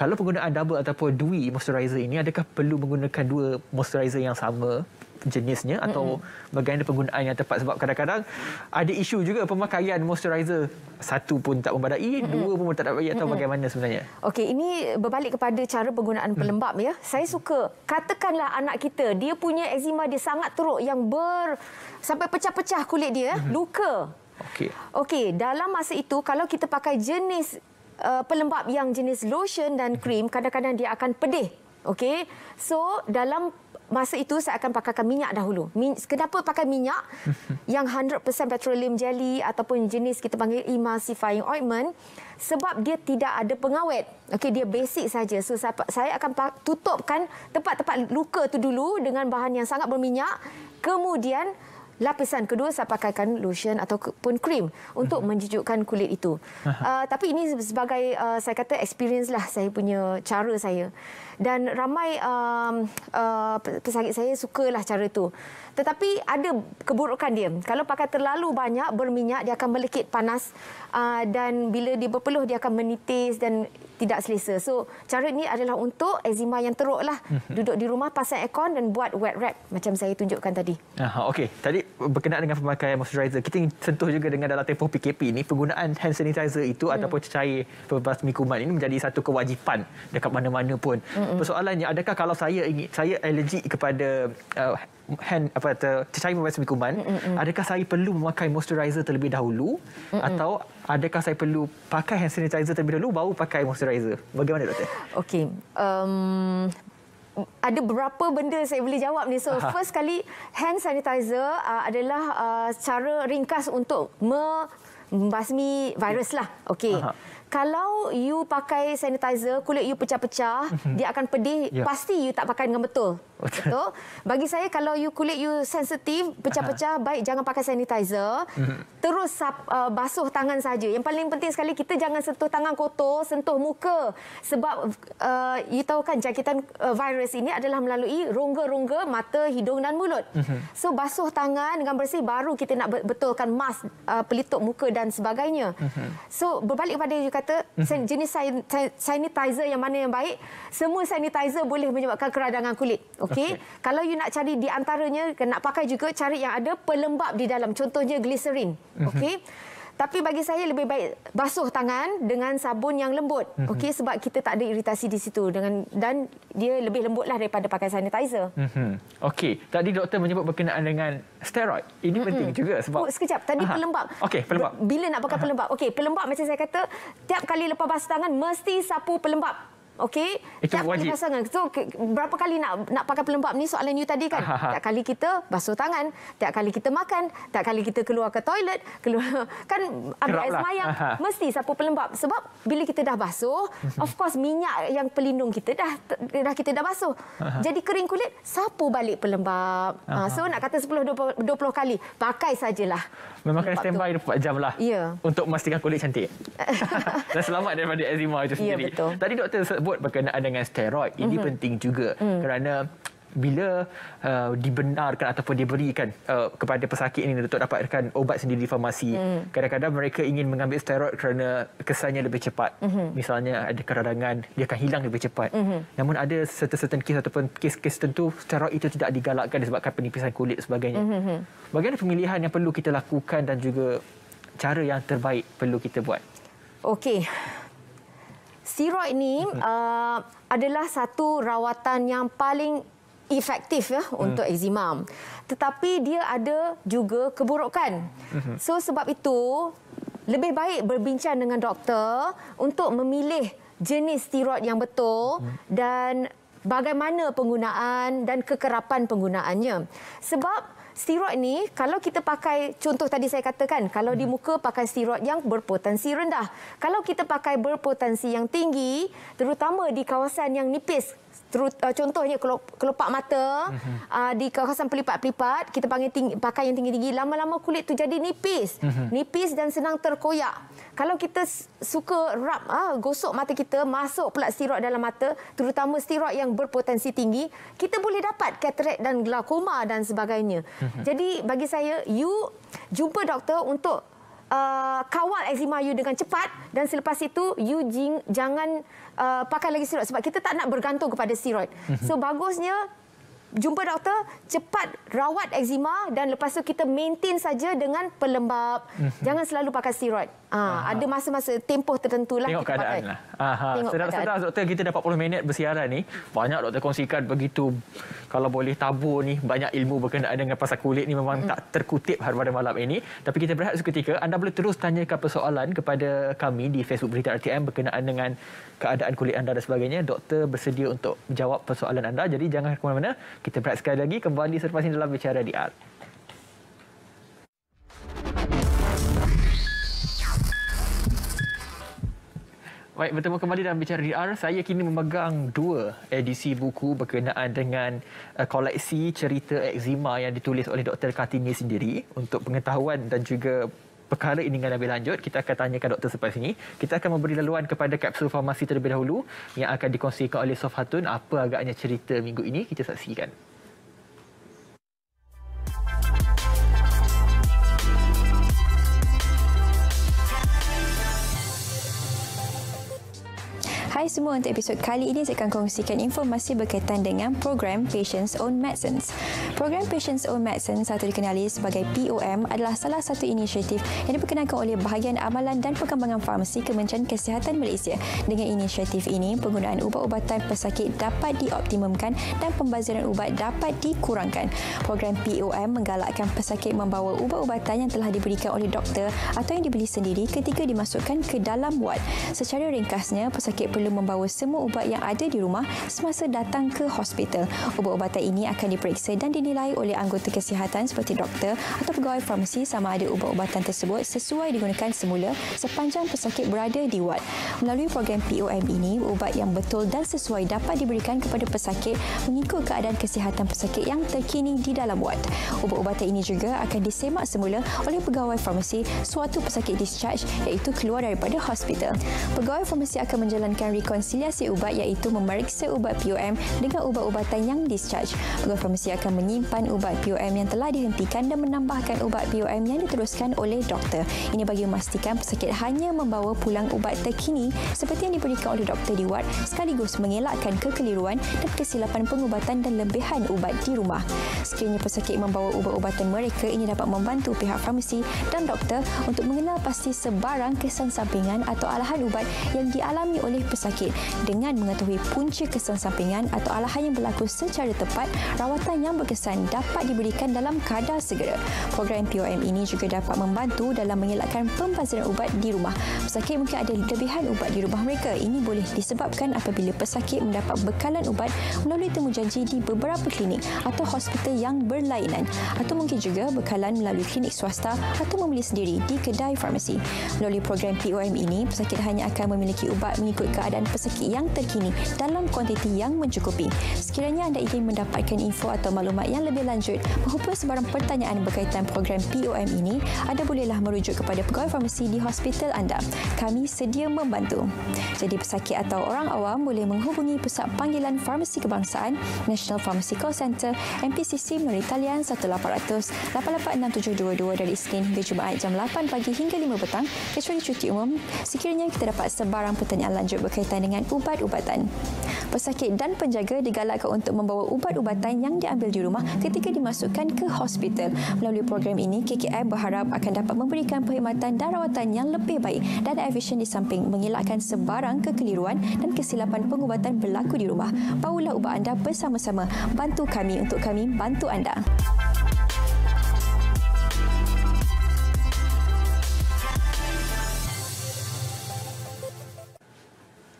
Kalau penggunaan double ataupun dua moisturizer ini, adakah perlu menggunakan dua moisturizer yang sama jenisnya atau Mm-mm. bagaimana penggunaan yang tepat? Sebab kadang-kadang ada isu juga pemakaian moisturizer satu pun tak membadai, Mm-mm. dua pun tak dapat atau Mm-mm. bagaimana sebenarnya? Okey, ini berbalik kepada cara penggunaan mm. pelembap ya. Saya suka katakanlah anak kita dia punya eczema dia sangat teruk yang ber sampai pecah-pecah kulit dia, ya. luka. Okey. Okey, dalam masa itu kalau kita pakai jenis uh, pelembap yang jenis lotion dan krim, mhm. kadang-kadang dia akan pedih. Okey. So, dalam masa itu saya akan pakaikan minyak dahulu. Min- Kenapa pakai minyak? *laughs* yang 100% petroleum jelly ataupun jenis kita panggil emulsifying ointment sebab dia tidak ada pengawet. Okey, dia basic saja. So, saya, saya akan tutupkan tempat-tempat luka tu dulu dengan bahan yang sangat berminyak. Kemudian lapisan kedua saya pakaikan lotion ataupun krim untuk mhm. menjejukkan kulit itu. Uh, *laughs* tapi ini sebagai uh, saya kata experience lah saya punya cara saya dan ramai um, uh, pesakit saya sukalah cara itu. Tetapi ada keburukan dia. Kalau pakai terlalu banyak berminyak, dia akan melekit panas uh, dan bila dia berpeluh, dia akan menitis dan tidak selesa. So cara ini adalah untuk eczema yang teruk lah. Mhm. Duduk di rumah pasang aircon dan buat wet wrap macam saya tunjukkan tadi. Aha, ah, okay. Tadi berkenaan dengan pemakaian moisturizer, kita sentuh juga dengan dalam tempoh PKP ini penggunaan hand sanitizer itu hmm. ataupun cecair pembas mikuman ini menjadi satu kewajipan dekat mana-mana pun. Hmm. Mm-hmm. Persoalannya adakah kalau saya ingin saya allergic kepada uh, hand apa tu cecair macam kuman Mm-mm. adakah saya perlu memakai moisturizer terlebih dahulu Mm-mm. atau adakah saya perlu pakai hand sanitizer terlebih dahulu baru pakai moisturizer bagaimana doktor okey um ada berapa benda saya boleh jawab ni so Aha. first kali hand sanitizer uh, adalah uh, cara ringkas untuk membasmi virus lah okey kalau you pakai sanitizer kulit you pecah-pecah mhm. dia akan pedih yeah. pasti you tak pakai dengan betul betul bagi saya kalau you kulit you sensitif pecah-pecah uh-huh. baik jangan pakai sanitizer mhm. terus uh, basuh tangan saja yang paling penting sekali kita jangan sentuh tangan kotor sentuh muka sebab uh, you tahu kan jangkitan uh, virus ini adalah melalui rongga-rongga mata hidung dan mulut mhm. so basuh tangan dengan bersih baru kita nak betulkan mask uh, pelitup muka dan sebagainya so berbalik kepada you kata mm-hmm. jenis sanitizer yang mana yang baik semua sanitizer boleh menyebabkan keradangan kulit okey okay. kalau you nak cari di antaranya nak pakai juga cari yang ada pelembap di dalam contohnya glycerin mm-hmm. okey tapi bagi saya lebih baik basuh tangan dengan sabun yang lembut. Mm -hmm. Okey sebab kita tak ada iritasi di situ dengan dan dia lebih lembutlah daripada pakai sanitizer. Mm -hmm. Okey, tadi doktor menyebut berkenaan dengan steroid. Ini mm -hmm. penting juga sebab Oh, sekejap. Tadi Aha. pelembap. Okey, pelembap. Bila nak pakai pelembap? Okey, pelembap macam saya kata, tiap kali lepas basuh tangan mesti sapu pelembap. Okey. Itu Siap wajib. Pasangan. So, berapa kali nak nak pakai pelembap ni soalan you tadi kan? *laughs* Tiap kali kita basuh tangan, tiap kali kita makan, tiap kali kita keluar ke toilet, keluar *laughs* kan ambil air lah. semayang, *laughs* mesti sapu pelembap. Sebab bila kita dah basuh, of course minyak yang pelindung kita dah dah kita dah basuh. Aha. Jadi kering kulit, sapu balik pelembap. Aha. So, nak kata 10 20, 20 kali, pakai sajalah. Memang kena standby 24 jam lah. Ya. Untuk memastikan kulit cantik. Dan selamat daripada eczema itu ya, sendiri. Ya, betul. Tadi doktor sebut berkenaan dengan steroid ini mm-hmm. penting juga mm. kerana bila uh, dibenarkan ataupun diberikan uh, kepada pesakit ini untuk dapatkan ubat sendiri di farmasi mm. kadang-kadang mereka ingin mengambil steroid kerana kesannya lebih cepat mm-hmm. misalnya ada keradangan dia akan hilang lebih cepat mm-hmm. namun ada certain case ataupun kes-kes tentu steroid itu tidak digalakkan disebabkan penipisan kulit sebagainya mm-hmm. bagaimana pemilihan yang perlu kita lakukan dan juga cara yang terbaik perlu kita buat okey Steroid ni mhm. uh, adalah satu rawatan yang paling efektif ya hmm. untuk eczema. Tetapi dia ada juga keburukan. Hmm. So sebab itu lebih baik berbincang dengan doktor untuk memilih jenis steroid yang betul hmm. dan bagaimana penggunaan dan kekerapan penggunaannya. Sebab steroid ni kalau kita pakai contoh tadi saya katakan kalau hmm. di muka pakai steroid yang berpotensi rendah kalau kita pakai berpotensi yang tinggi terutama di kawasan yang nipis terut, uh, contohnya kelopak mata mm-hmm. di kawasan pelipat-pelipat kita panggil tinggi, pakai yang tinggi-tinggi lama-lama kulit tu jadi nipis mm-hmm. nipis dan senang terkoyak kalau kita suka rap, ah, gosok mata kita masuk pelak steroid dalam mata terutama steroid yang berpotensi tinggi kita boleh dapat katarak dan glaukoma dan sebagainya mm-hmm. jadi bagi saya you jumpa doktor untuk Uh, kawal eczema you dengan cepat dan selepas itu you jing, jangan uh, pakai lagi steroid sebab kita tak nak bergantung kepada steroid. Mhm. So bagusnya jumpa doktor, cepat rawat eczema dan lepas tu kita maintain saja dengan pelembap. Mhm. Jangan selalu pakai steroid. Ha, ada masa-masa tempoh tertentu lah. Tengok keadaan lah. Sedap-sedap doktor kita dah 40 minit bersiaran ni. Banyak doktor kongsikan begitu kalau boleh tabu ni banyak ilmu berkenaan dengan pasal kulit ni memang mm. tak terkutip pada malam ini. Tapi kita berehat seketika anda boleh terus tanyakan persoalan kepada kami di Facebook Berita RTM berkenaan dengan keadaan kulit anda dan sebagainya. Doktor bersedia untuk jawab persoalan anda. Jadi jangan ke mana-mana. Kita berehat sekali lagi kembali selepas ini dalam bicara di art. Baik, bertemu kembali dalam Bicara DR. Saya kini memegang dua edisi buku berkenaan dengan eh, koleksi cerita eczema yang ditulis oleh Dr. Kartini sendiri untuk pengetahuan dan juga perkara ini dengan lebih lanjut. Kita akan tanyakan doktor selepas ini. Kita akan memberi laluan kepada kapsul farmasi terlebih dahulu yang akan dikongsikan oleh Sofhatun apa agaknya cerita minggu ini. Kita saksikan. Hai semua, untuk episod kali ini saya akan kongsikan informasi berkaitan dengan program Patients Own Medicines. Program Patients Own Medicines atau dikenali sebagai POM adalah salah satu inisiatif yang diperkenalkan oleh Bahagian Amalan dan Perkembangan Farmasi Kementerian Kesihatan Malaysia. Dengan inisiatif ini, penggunaan ubat-ubatan pesakit dapat dioptimumkan dan pembaziran ubat dapat dikurangkan. Program POM menggalakkan pesakit membawa ubat-ubatan yang telah diberikan oleh doktor atau yang dibeli sendiri ketika dimasukkan ke dalam wad. Secara ringkasnya, pesakit perlu membawa semua ubat yang ada di rumah semasa datang ke hospital. Ubat-ubatan ini akan diperiksa dan dinilai oleh anggota kesihatan seperti doktor atau pegawai farmasi sama ada ubat-ubatan tersebut sesuai digunakan semula sepanjang pesakit berada di ward. Melalui program POM ini, ubat yang betul dan sesuai dapat diberikan kepada pesakit mengikut keadaan kesihatan pesakit yang terkini di dalam ward. Ubat-ubatan ini juga akan disemak semula oleh pegawai farmasi suatu pesakit discharge iaitu keluar daripada hospital. Pegawai farmasi akan menjalankan dan rekonsiliasi ubat iaitu memeriksa ubat POM dengan ubat-ubatan yang discharge. Ogun Farmasi akan menyimpan ubat POM yang telah dihentikan dan menambahkan ubat POM yang diteruskan oleh doktor. Ini bagi memastikan pesakit hanya membawa pulang ubat terkini seperti yang diberikan oleh doktor di ward sekaligus mengelakkan kekeliruan dan kesilapan pengubatan dan lebihan ubat di rumah. Sekiranya pesakit membawa ubat-ubatan mereka, ini dapat membantu pihak farmasi dan doktor untuk mengenal pasti sebarang kesan sampingan atau alahan ubat yang dialami oleh pesakit pesakit dengan mengetahui punca kesan sampingan atau alahan yang berlaku secara tepat, rawatan yang berkesan dapat diberikan dalam kadar segera. Program POM ini juga dapat membantu dalam mengelakkan pembaziran ubat di rumah. Pesakit mungkin ada lebihan ubat di rumah mereka. Ini boleh disebabkan apabila pesakit mendapat bekalan ubat melalui temujanji di beberapa klinik atau hospital yang berlainan atau mungkin juga bekalan melalui klinik swasta atau membeli sendiri di kedai farmasi. Melalui program POM ini, pesakit hanya akan memiliki ubat mengikut ke keadaan pesakit yang terkini dalam kuantiti yang mencukupi. Sekiranya anda ingin mendapatkan info atau maklumat yang lebih lanjut berhubung sebarang pertanyaan berkaitan program POM ini, anda bolehlah merujuk kepada pegawai farmasi di hospital anda. Kami sedia membantu. Jadi pesakit atau orang awam boleh menghubungi Pusat Panggilan Farmasi Kebangsaan National Pharmacy Call Center MPCC Meri 1800 886722 dari Isnin hingga Jumaat jam 8 pagi hingga 5 petang kecuali cuti umum sekiranya kita dapat sebarang pertanyaan lanjut berkaitan berkaitan dengan ubat-ubatan. Pesakit dan penjaga digalakkan untuk membawa ubat-ubatan yang diambil di rumah ketika dimasukkan ke hospital. Melalui program ini, KKI berharap akan dapat memberikan perkhidmatan dan rawatan yang lebih baik dan efisien di samping mengelakkan sebarang kekeliruan dan kesilapan pengubatan berlaku di rumah. Bawalah ubat anda bersama-sama. Bantu kami untuk kami bantu anda.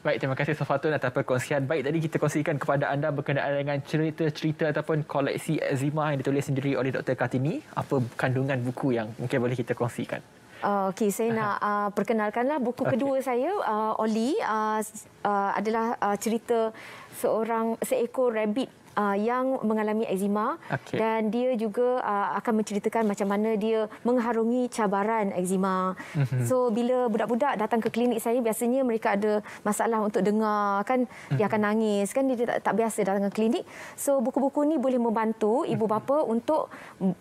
Baik, terima kasih Sofatun atas perkongsian. Baik, tadi kita kongsikan kepada anda berkenaan dengan cerita-cerita ataupun koleksi eczema yang ditulis sendiri oleh Dr. Kartini. Apa kandungan buku yang mungkin boleh kita kongsikan? Uh, Okey, saya nak uh, perkenalkanlah buku okay. kedua saya, uh, Oli, uh, uh, adalah uh, cerita seorang seekor rabbit uh, yang mengalami eczema okay. dan dia juga uh, akan menceritakan macam mana dia mengharungi cabaran eczema. Mm-hmm. So bila budak-budak datang ke klinik saya biasanya mereka ada masalah untuk dengar kan mm-hmm. dia akan mhm. nangis kan dia tak, tak biasa datang ke klinik. So buku-buku ni boleh membantu ibu mhm. bapa untuk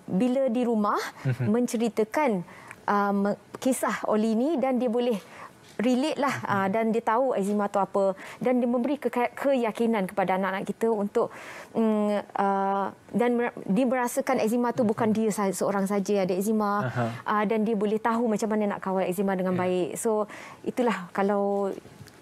bila di rumah mm-hmm. menceritakan um, kisah Oli ini dan dia boleh relate lah uh, dan dia tahu eczema tu apa dan dia memberi ke- keyakinan kepada anak-anak kita untuk um, uh, dan mer- dia merasakan eczema tu bukan dia sah- seorang saja ada eczema uh, dan dia boleh tahu macam mana nak kawal eczema dengan yeah. baik. So itulah kalau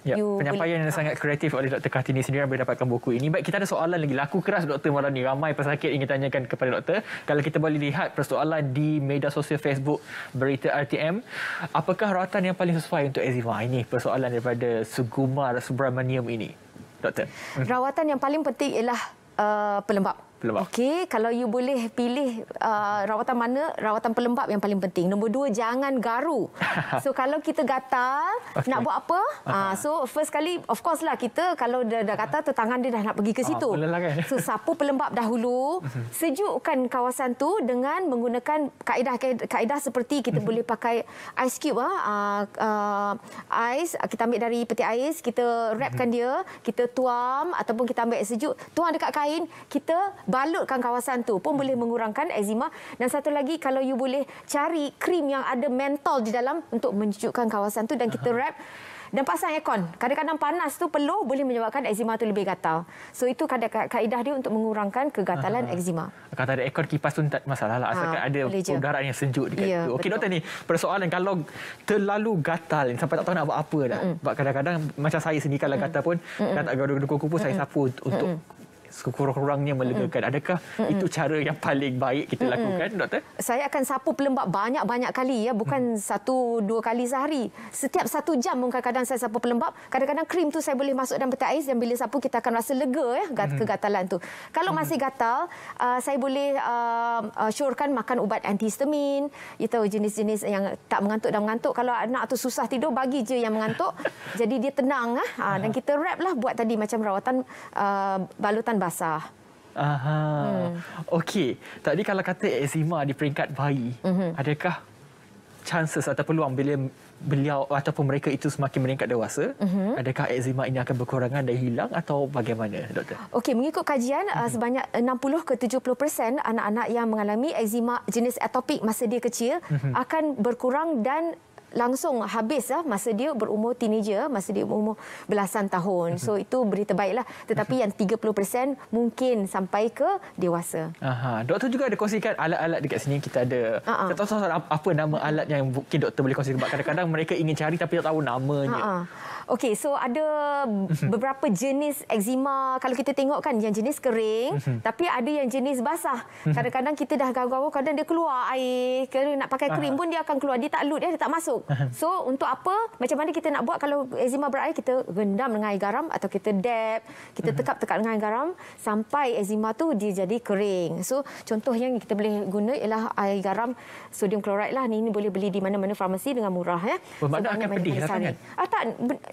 Ya, you penyampaian boleh, yang sangat kreatif oleh Dr. Kartini sendiri yang boleh dapatkan buku ini. Baik, kita ada soalan lagi. Laku keras Dr. malam Ramai pesakit ingin tanyakan kepada doktor. Kalau kita boleh lihat persoalan di media sosial Facebook berita RTM, apakah rawatan yang paling sesuai untuk eczema? Ini persoalan daripada Sugumar Subramaniam ini. Doktor. Rawatan yang paling penting ialah uh, pelembap pelembap. Okey, kalau you boleh pilih uh, rawatan mana, rawatan pelembap yang paling penting. Nombor dua, jangan garu. *laughs* so kalau kita gatal, okay. nak buat apa? uh Uh, so first kali, of course lah kita kalau dah, dah gatal, tangan dia dah nak pergi ke ah, situ. lah kan? so sapu pelembap dahulu, mhm. sejukkan kawasan tu dengan menggunakan kaedah kaedah seperti kita uh-huh. boleh pakai ice cube ah, uh, uh, ice kita ambil dari peti ais, kita wrapkan uh-huh. dia, kita tuam ataupun kita ambil sejuk, tuang dekat kain, kita balutkan kawasan tu pun boleh mengurangkan eczema dan satu lagi kalau you boleh cari krim yang ada mentol di dalam untuk menyejukkan kawasan tu dan kita wrap dan pasang aircon. Kadang-kadang panas tu perlu boleh menyebabkan eczema tu lebih gatal. So itu kad- kaedah dia untuk mengurangkan kegatalan uh, eczema. Kata ada aircon kipas tu tak masalah lah. Asalkan uh, ada udara yang sejuk dekat yeah, tu. Okey doktor ni, persoalan kalau terlalu gatal sampai tak tahu nak buat apa dah. Mm. Sebab kadang-kadang macam saya sendiri kalau mm. gatal pun, mm. dah tak gaduh-gaduh kuku pun mm. saya sapu untuk mm sekurang-kurangnya melegakan. Adakah mm-hmm. itu cara yang paling baik kita mm-hmm. lakukan, doktor? Saya akan sapu pelembab banyak-banyak kali ya, bukan mm satu dua kali sehari. Setiap satu jam mungkin kadang kadang saya sapu pelembab, kadang-kadang krim tu saya boleh masuk dalam peti ais dan bila sapu kita akan rasa lega ya mm-hmm. kegatalan tu. Kalau mm-hmm. masih gatal, uh, saya boleh uh, uh, syorkan makan ubat antihistamin, itu jenis-jenis yang tak mengantuk dan mengantuk. Kalau anak tu susah tidur, bagi je yang mengantuk. *laughs* Jadi dia tenang ah ha, dan ya. kita wrap lah buat tadi macam rawatan uh, balutan basah. Aha. Hmm. Okey. Tadi kalau kata eczema di peringkat bayi, mm-hmm. adakah chances atau peluang bila beliau ataupun mereka itu semakin meningkat dewasa, mm-hmm. adakah eczema ini akan berkurangan dan hilang atau bagaimana, doktor? Okey, mengikut kajian mm-hmm. sebanyak 60 ke 70% anak-anak yang mengalami eczema jenis atopik masa dia kecil mm-hmm. akan berkurang dan langsung habis lah masa dia berumur teenager, masa dia berumur belasan tahun. So *laughs* itu berita baiklah. Tetapi yang 30% mungkin sampai ke dewasa. Aha. Doktor juga ada kongsikan alat-alat dekat sini. Kita ada, ah, ah. tak tahu apa nama alat yang mungkin doktor boleh kongsikan. Sebab kadang-kadang mereka ingin cari tapi tak tahu namanya. Aha. Ah. Okey, so ada mhm. beberapa jenis eczema. Kalau kita tengok kan yang jenis kering, mhm. tapi ada yang jenis basah. Mhm. Kadang-kadang kita dah gagau-gagau, kadang dia keluar air. Kalau nak pakai krim pun dia akan keluar. Dia tak lut, eh, dia tak masuk. So, untuk apa? Macam mana kita nak buat kalau eczema berair, eh, kita rendam dengan air garam atau kita dab, kita tekap-tekap dengan air garam sampai eczema tu dia jadi kering. So, contoh yang kita boleh guna ialah air garam sodium chloride lah. Ini boleh beli di mana-mana farmasi dengan murah. ya. Eh. Bermakna oh, so, akan pedih lah kan? Ah, tak,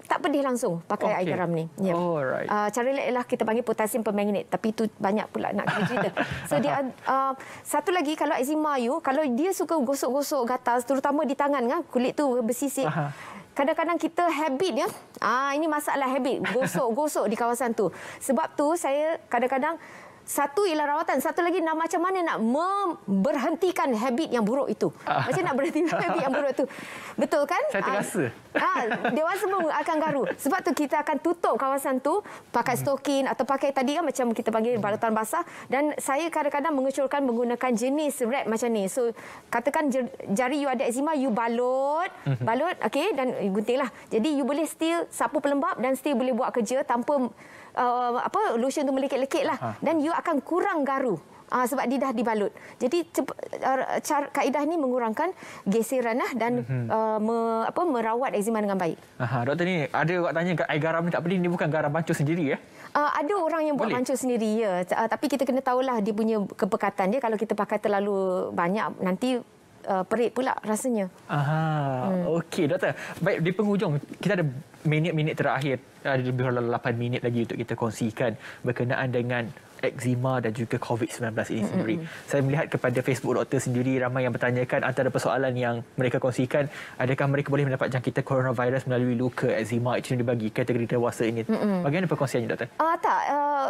tak pedih langsung pakai okay. air garam ni. Ya. Yeah. Alright. Uh, cara lain ialah kita panggil potassium permanganate tapi itu banyak pula nak kena cerita. *laughs* So dia uh, satu lagi kalau eczema you kalau dia suka gosok-gosok gatal terutama di tangan kan kulit tu bersisik. Kadang-kadang kita habit ya. Ah ini masalah habit gosok-gosok di kawasan tu. Sebab tu saya kadang-kadang satu ialah rawatan, satu lagi nak macam mana nak memberhentikan habit yang buruk itu. Ah. Macam nak berhenti *laughs* habit yang buruk itu. Betul kan? Saya ah. terasa. Ah, Dewan semua akan garu. Sebab tu kita akan tutup kawasan tu pakai hmm. stokin atau pakai tadi kan macam kita panggil hmm. balutan basah. Dan saya kadang-kadang mengucurkan menggunakan jenis wrap macam ni. So katakan jari you ada eczema, you balut. Mhm. Balut, okay, dan guntinglah. Jadi you boleh still sapu pelembap dan still boleh buat kerja tanpa uh, apa lotion tu melekit-lekit lah. Ha. Dan you akan kurang garu. Uh, sebab dia dah dibalut. Jadi uh, cara kaedah ni mengurangkan geseranlah dan mhm. uh, me, apa merawat eczema dengan baik. Aha, doktor ni ada awak tanya air garam ni tak boleh ni bukan garam bancuh sendiri ya? Eh? Uh, ada orang yang boleh. buat pancur sendiri ya. Uh, tapi kita kena tahulah dia punya kepekatan dia kalau kita pakai terlalu banyak nanti uh, perit pula rasanya. Aha, hmm. okey doktor. Baik di penghujung kita ada minit-minit terakhir ada lebih kurang 8 minit lagi untuk kita kongsikan berkenaan dengan eczema dan juga COVID-19 ini sendiri. Mm-hmm. Saya melihat kepada Facebook doktor sendiri ramai yang bertanyakan antara persoalan yang mereka kongsikan adakah mereka boleh mendapat jangkitan coronavirus melalui luka eczema itu dibagi kategori dewasa ini. Mm-hmm. Bagaimana perkongsiannya doktor? Uh, tak, uh,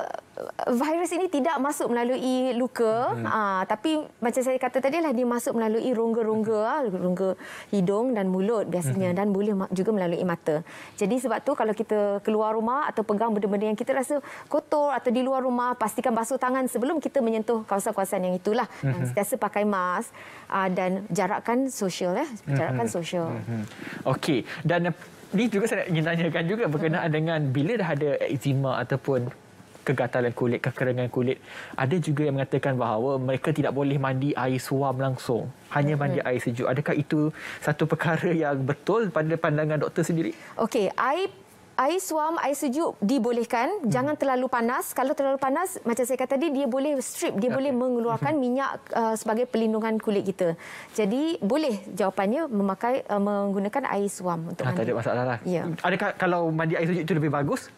virus ini tidak masuk melalui luka mm-hmm. uh, tapi macam saya kata tadi lah dia masuk melalui rongga-rongga mm-hmm. rongga hidung dan mulut biasanya mm-hmm. dan boleh juga melalui mata. Jadi sebab tu kalau kita keluar rumah atau pegang benda-benda yang kita rasa kotor atau di luar rumah pasti pastikan basuh tangan sebelum kita menyentuh kawasan-kawasan yang itulah. Dan mhm. ah, sentiasa pakai mask uh, dan jarakkan sosial ya. Jarakkan sosial. Mhm. Okey. Dan ini eh, juga saya ingin tanyakan juga berkenaan dengan bila dah ada eczema ataupun kegatalan kulit, kekeringan kulit. Ada juga yang mengatakan bahawa mereka tidak boleh mandi air suam langsung. Hanya mandi hmm. air sejuk. Adakah itu satu perkara yang betul pada pandangan doktor sendiri? Okey, air Air suam, air sejuk dibolehkan. Hmm. Jangan terlalu panas. Kalau terlalu panas, macam saya kata tadi, dia boleh strip. Dia okay. boleh mengeluarkan hmm. minyak uh, sebagai pelindungan kulit kita. Jadi, boleh jawapannya memakai uh, menggunakan air suam. Untuk ah, tak ada masalah lah. Ya. Adakah kalau mandi air sejuk itu lebih bagus?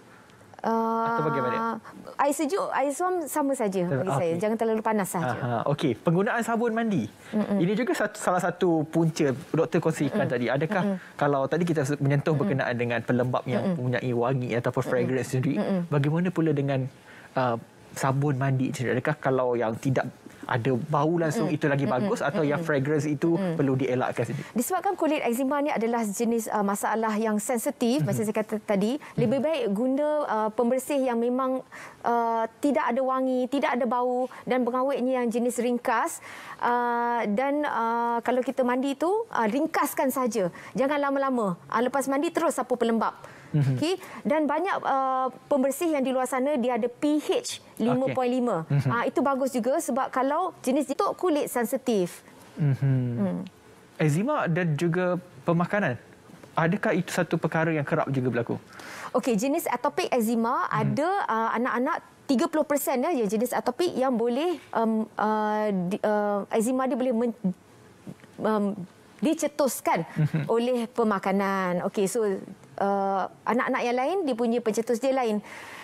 Atau bagaimana? Ah, air sejuk, air suam sama saja bagi okay. Ah, saya. Jangan terlalu panas saja. Okey, penggunaan sabun mandi. Mm-mm. Ini juga salah satu punca doktor kongsikan Mm-mm. tadi. Adakah Mm-mm. kalau tadi kita menyentuh berkenaan Mm-mm. dengan pelembab yang Mm-mm. mempunyai wangi atau fragrance Mm-mm. sendiri, Mm-mm. bagaimana pula dengan uh, sabun mandi Adakah kalau yang tidak ada bau langsung mm. itu lagi mm-hmm. bagus atau mm yang fragrance itu mm perlu dielakkan sedikit. Disebabkan kulit eczema ni adalah jenis uh, masalah yang sensitif mm macam saya kata tadi, mm lebih baik guna uh, pembersih yang memang uh, tidak ada wangi, tidak ada bau dan pengawetnya yang jenis ringkas uh, dan uh, kalau kita mandi itu uh, ringkaskan saja. Jangan lama-lama. Uh, lepas mandi terus sapu pelembap. Mm-hmm. okay? dan banyak uh, pembersih yang di luar sana dia ada pH 5.5 okay. uh, itu bagus juga sebab kalau jenis itu kulit sensitif mm-hmm. hmm. eczema dan juga pemakanan Adakah itu satu perkara yang kerap juga berlaku? Okey, jenis atopik eczema hmm. ada uh, anak-anak 30% ya eh, yang jenis atopik yang boleh um, uh, di, uh, eczema dia boleh men, um, dicetuskan mm-hmm. oleh pemakanan. Okey, so Uh, anak-anak yang lain dia punya pencetus dia lain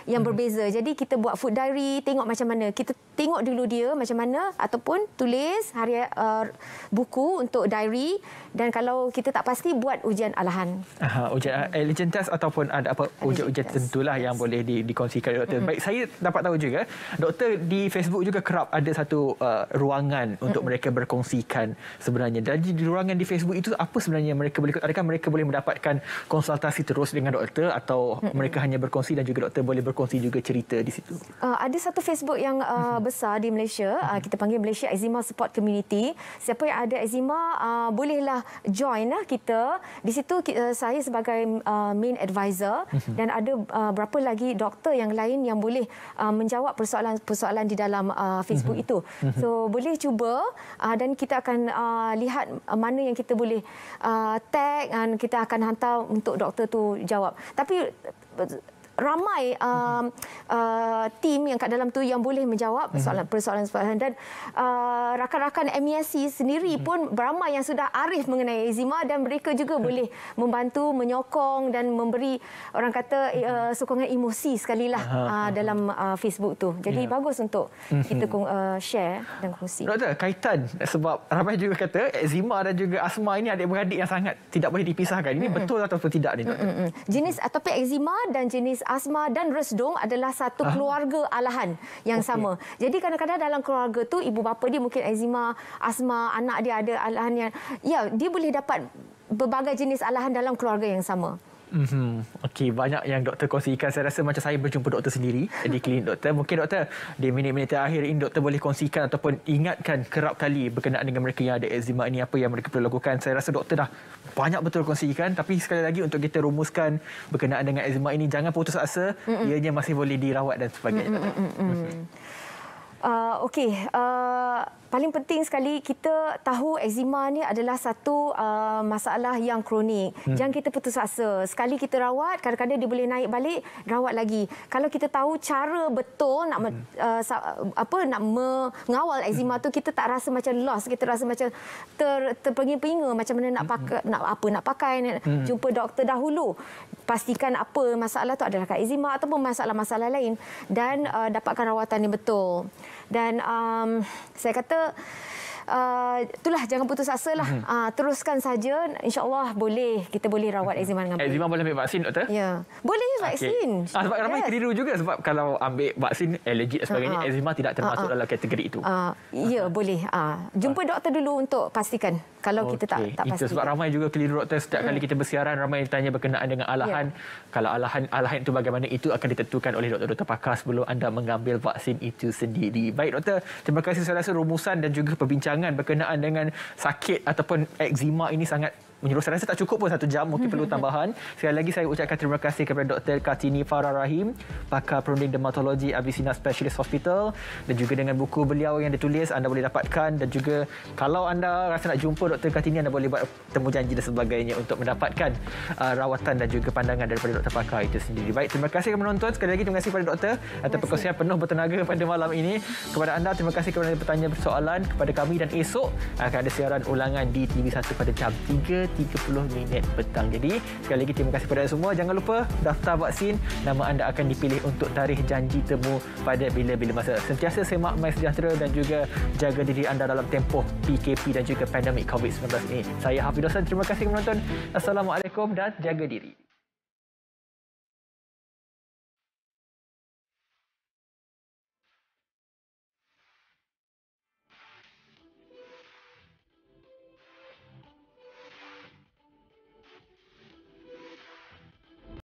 yang mhm. berbeza. Jadi kita buat food diary, tengok macam mana. Kita tengok dulu dia macam mana ataupun tulis hari uh, buku untuk diary dan kalau kita tak pasti buat ujian alahan. Aha, ujian uh, hmm. eh, allergen test ataupun ada apa ujian-ujian tentulah yes. yang boleh di, dikongsikan doktor. hmm Baik, saya dapat tahu juga doktor di Facebook juga kerap ada satu uh, ruangan untuk mm-hmm. mereka berkongsikan sebenarnya. Dan di ruangan di Facebook itu apa sebenarnya mereka boleh adakah mereka boleh mendapatkan konsultasi terus dengan doktor atau hmm mereka hanya berkongsi dan juga doktor boleh berkongsi juga cerita di situ. Uh, ada satu Facebook yang uh, uh-huh. besar di Malaysia, uh, hmm. kita panggil Malaysia Eczema Support Community. Siapa yang ada eczema uh, bolehlah join uh, kita. Di situ uh, saya sebagai uh, main advisor uh-huh. dan ada uh, berapa lagi doktor yang lain yang boleh uh, menjawab persoalan-persoalan di dalam uh, Facebook uh-huh. itu. So boleh cuba uh, dan kita akan uh, lihat mana yang kita boleh uh, tag dan kita akan hantar untuk doktor tu jawab. Tapi ramai um, uh, uh, tim yang kat dalam tu yang boleh menjawab persoalan-persoalan mhm. persoalan. dan uh, rakan-rakan MESC sendiri mhm. pun ramai yang sudah arif mengenai eczema dan mereka juga boleh membantu menyokong dan memberi orang kata eh, mhm. uh, sokongan emosi sekalilah uh, dalam uh, Facebook tu. Jadi yeah. bagus untuk kita uh, share dan kongsi. Doktor, kaitan sebab ramai juga kata eczema eh, dan juga asma ini adik-beradik yang sangat tidak boleh dipisahkan. Ini betul atau tidak ni? Doktor? Jenis atopik eczema dan jenis Asma dan Resdung adalah satu ah. keluarga alahan yang okay. sama. Jadi kadang-kadang dalam keluarga tu ibu bapa dia mungkin eczema, asma, anak dia ada alahan yang ya dia boleh dapat berbagai jenis alahan dalam keluarga yang sama. Mm-hmm. Okey, banyak yang doktor kongsikan. Saya rasa macam saya berjumpa doktor sendiri di klinik doktor. Mungkin doktor, di minit-minit terakhir ini doktor boleh kongsikan ataupun ingatkan kerap kali berkenaan dengan mereka yang ada eczema ini, apa yang mereka perlu lakukan. Saya rasa doktor dah banyak betul kongsikan. Tapi sekali lagi untuk kita rumuskan berkenaan dengan eczema ini, jangan putus asa. Mm-mm. Ianya masih boleh dirawat dan sebagainya. Mm-hmm. Uh, Okey, uh, Paling penting sekali kita tahu eczema ni adalah satu uh, masalah yang kronik. Hmm. Jangan kita putus asa. Sekali kita rawat, kadang-kadang dia boleh naik balik, rawat lagi. Kalau kita tahu cara betul nak hmm. uh, apa nak mengawal eczema hmm. tu, kita tak rasa macam lost, kita rasa macam ter, terpinga-pinga macam mana nak pakai hmm. nak apa nak pakai hmm. jumpa doktor dahulu. Pastikan apa masalah tu adalah eczema ataupun masalah-masalah lain dan uh, dapatkan rawatan yang betul dan um, saya kata Uh, itulah jangan putus asa lah. Hmm. Uh, teruskan saja. InsyaAllah boleh. Kita boleh rawat hmm. eczema dengan baik. Eh, eczema boleh ambil vaksin, Doktor? Ya. Yeah. Boleh vaksin. Okay. Ah, sebab yes. ramai keliru juga. Sebab kalau ambil vaksin alergi dan sebagainya, uh-huh. eczema tidak termasuk uh-huh. dalam kategori itu. Uh, ya, yeah, boleh. Uh, jumpa uh. Doktor dulu untuk pastikan kalau okay. kita tak tak pasti. Itu sebab ramai juga keliru doktor setiap kali hmm. kita bersiaran ramai yang tanya berkenaan dengan ya. alahan. Ya. Kalau alahan alahan itu bagaimana itu akan ditentukan oleh doktor-doktor pakar sebelum anda mengambil vaksin itu sendiri. Baik doktor, terima kasih saya rasa rumusan dan juga perbincangan berkenaan dengan sakit ataupun eczema ini sangat menyeluruh. Saya rasa tak cukup pun satu jam. Mungkin perlu mm-hmm. tambahan. Sekali lagi saya ucapkan terima kasih kepada Dr. Katini Farah Rahim, pakar perunding dermatologi Abisina Specialist Hospital dan juga dengan buku beliau yang ditulis anda boleh dapatkan dan juga kalau anda rasa nak jumpa Dr. Katini anda boleh buat temu janji dan sebagainya untuk mendapatkan uh, rawatan dan juga pandangan daripada Dr. Pakar itu sendiri. Baik, terima kasih kepada menonton. Sekali lagi terima kasih kepada Dr. atas perkongsian penuh bertenaga pada malam ini. Kepada anda terima kasih kepada yang bertanya persoalan kepada kami dan esok akan ada siaran ulangan di TV1 pada jam 3 30 minit petang. Jadi, sekali lagi terima kasih kepada anda semua. Jangan lupa daftar vaksin. Nama anda akan dipilih untuk tarikh janji temu pada bila-bila masa. Sentiasa semak mai sejahtera dan juga jaga diri anda dalam tempoh PKP dan juga pandemik COVID-19 ini. Saya Hafidh Dosan. Terima kasih kerana menonton. Assalamualaikum dan jaga diri.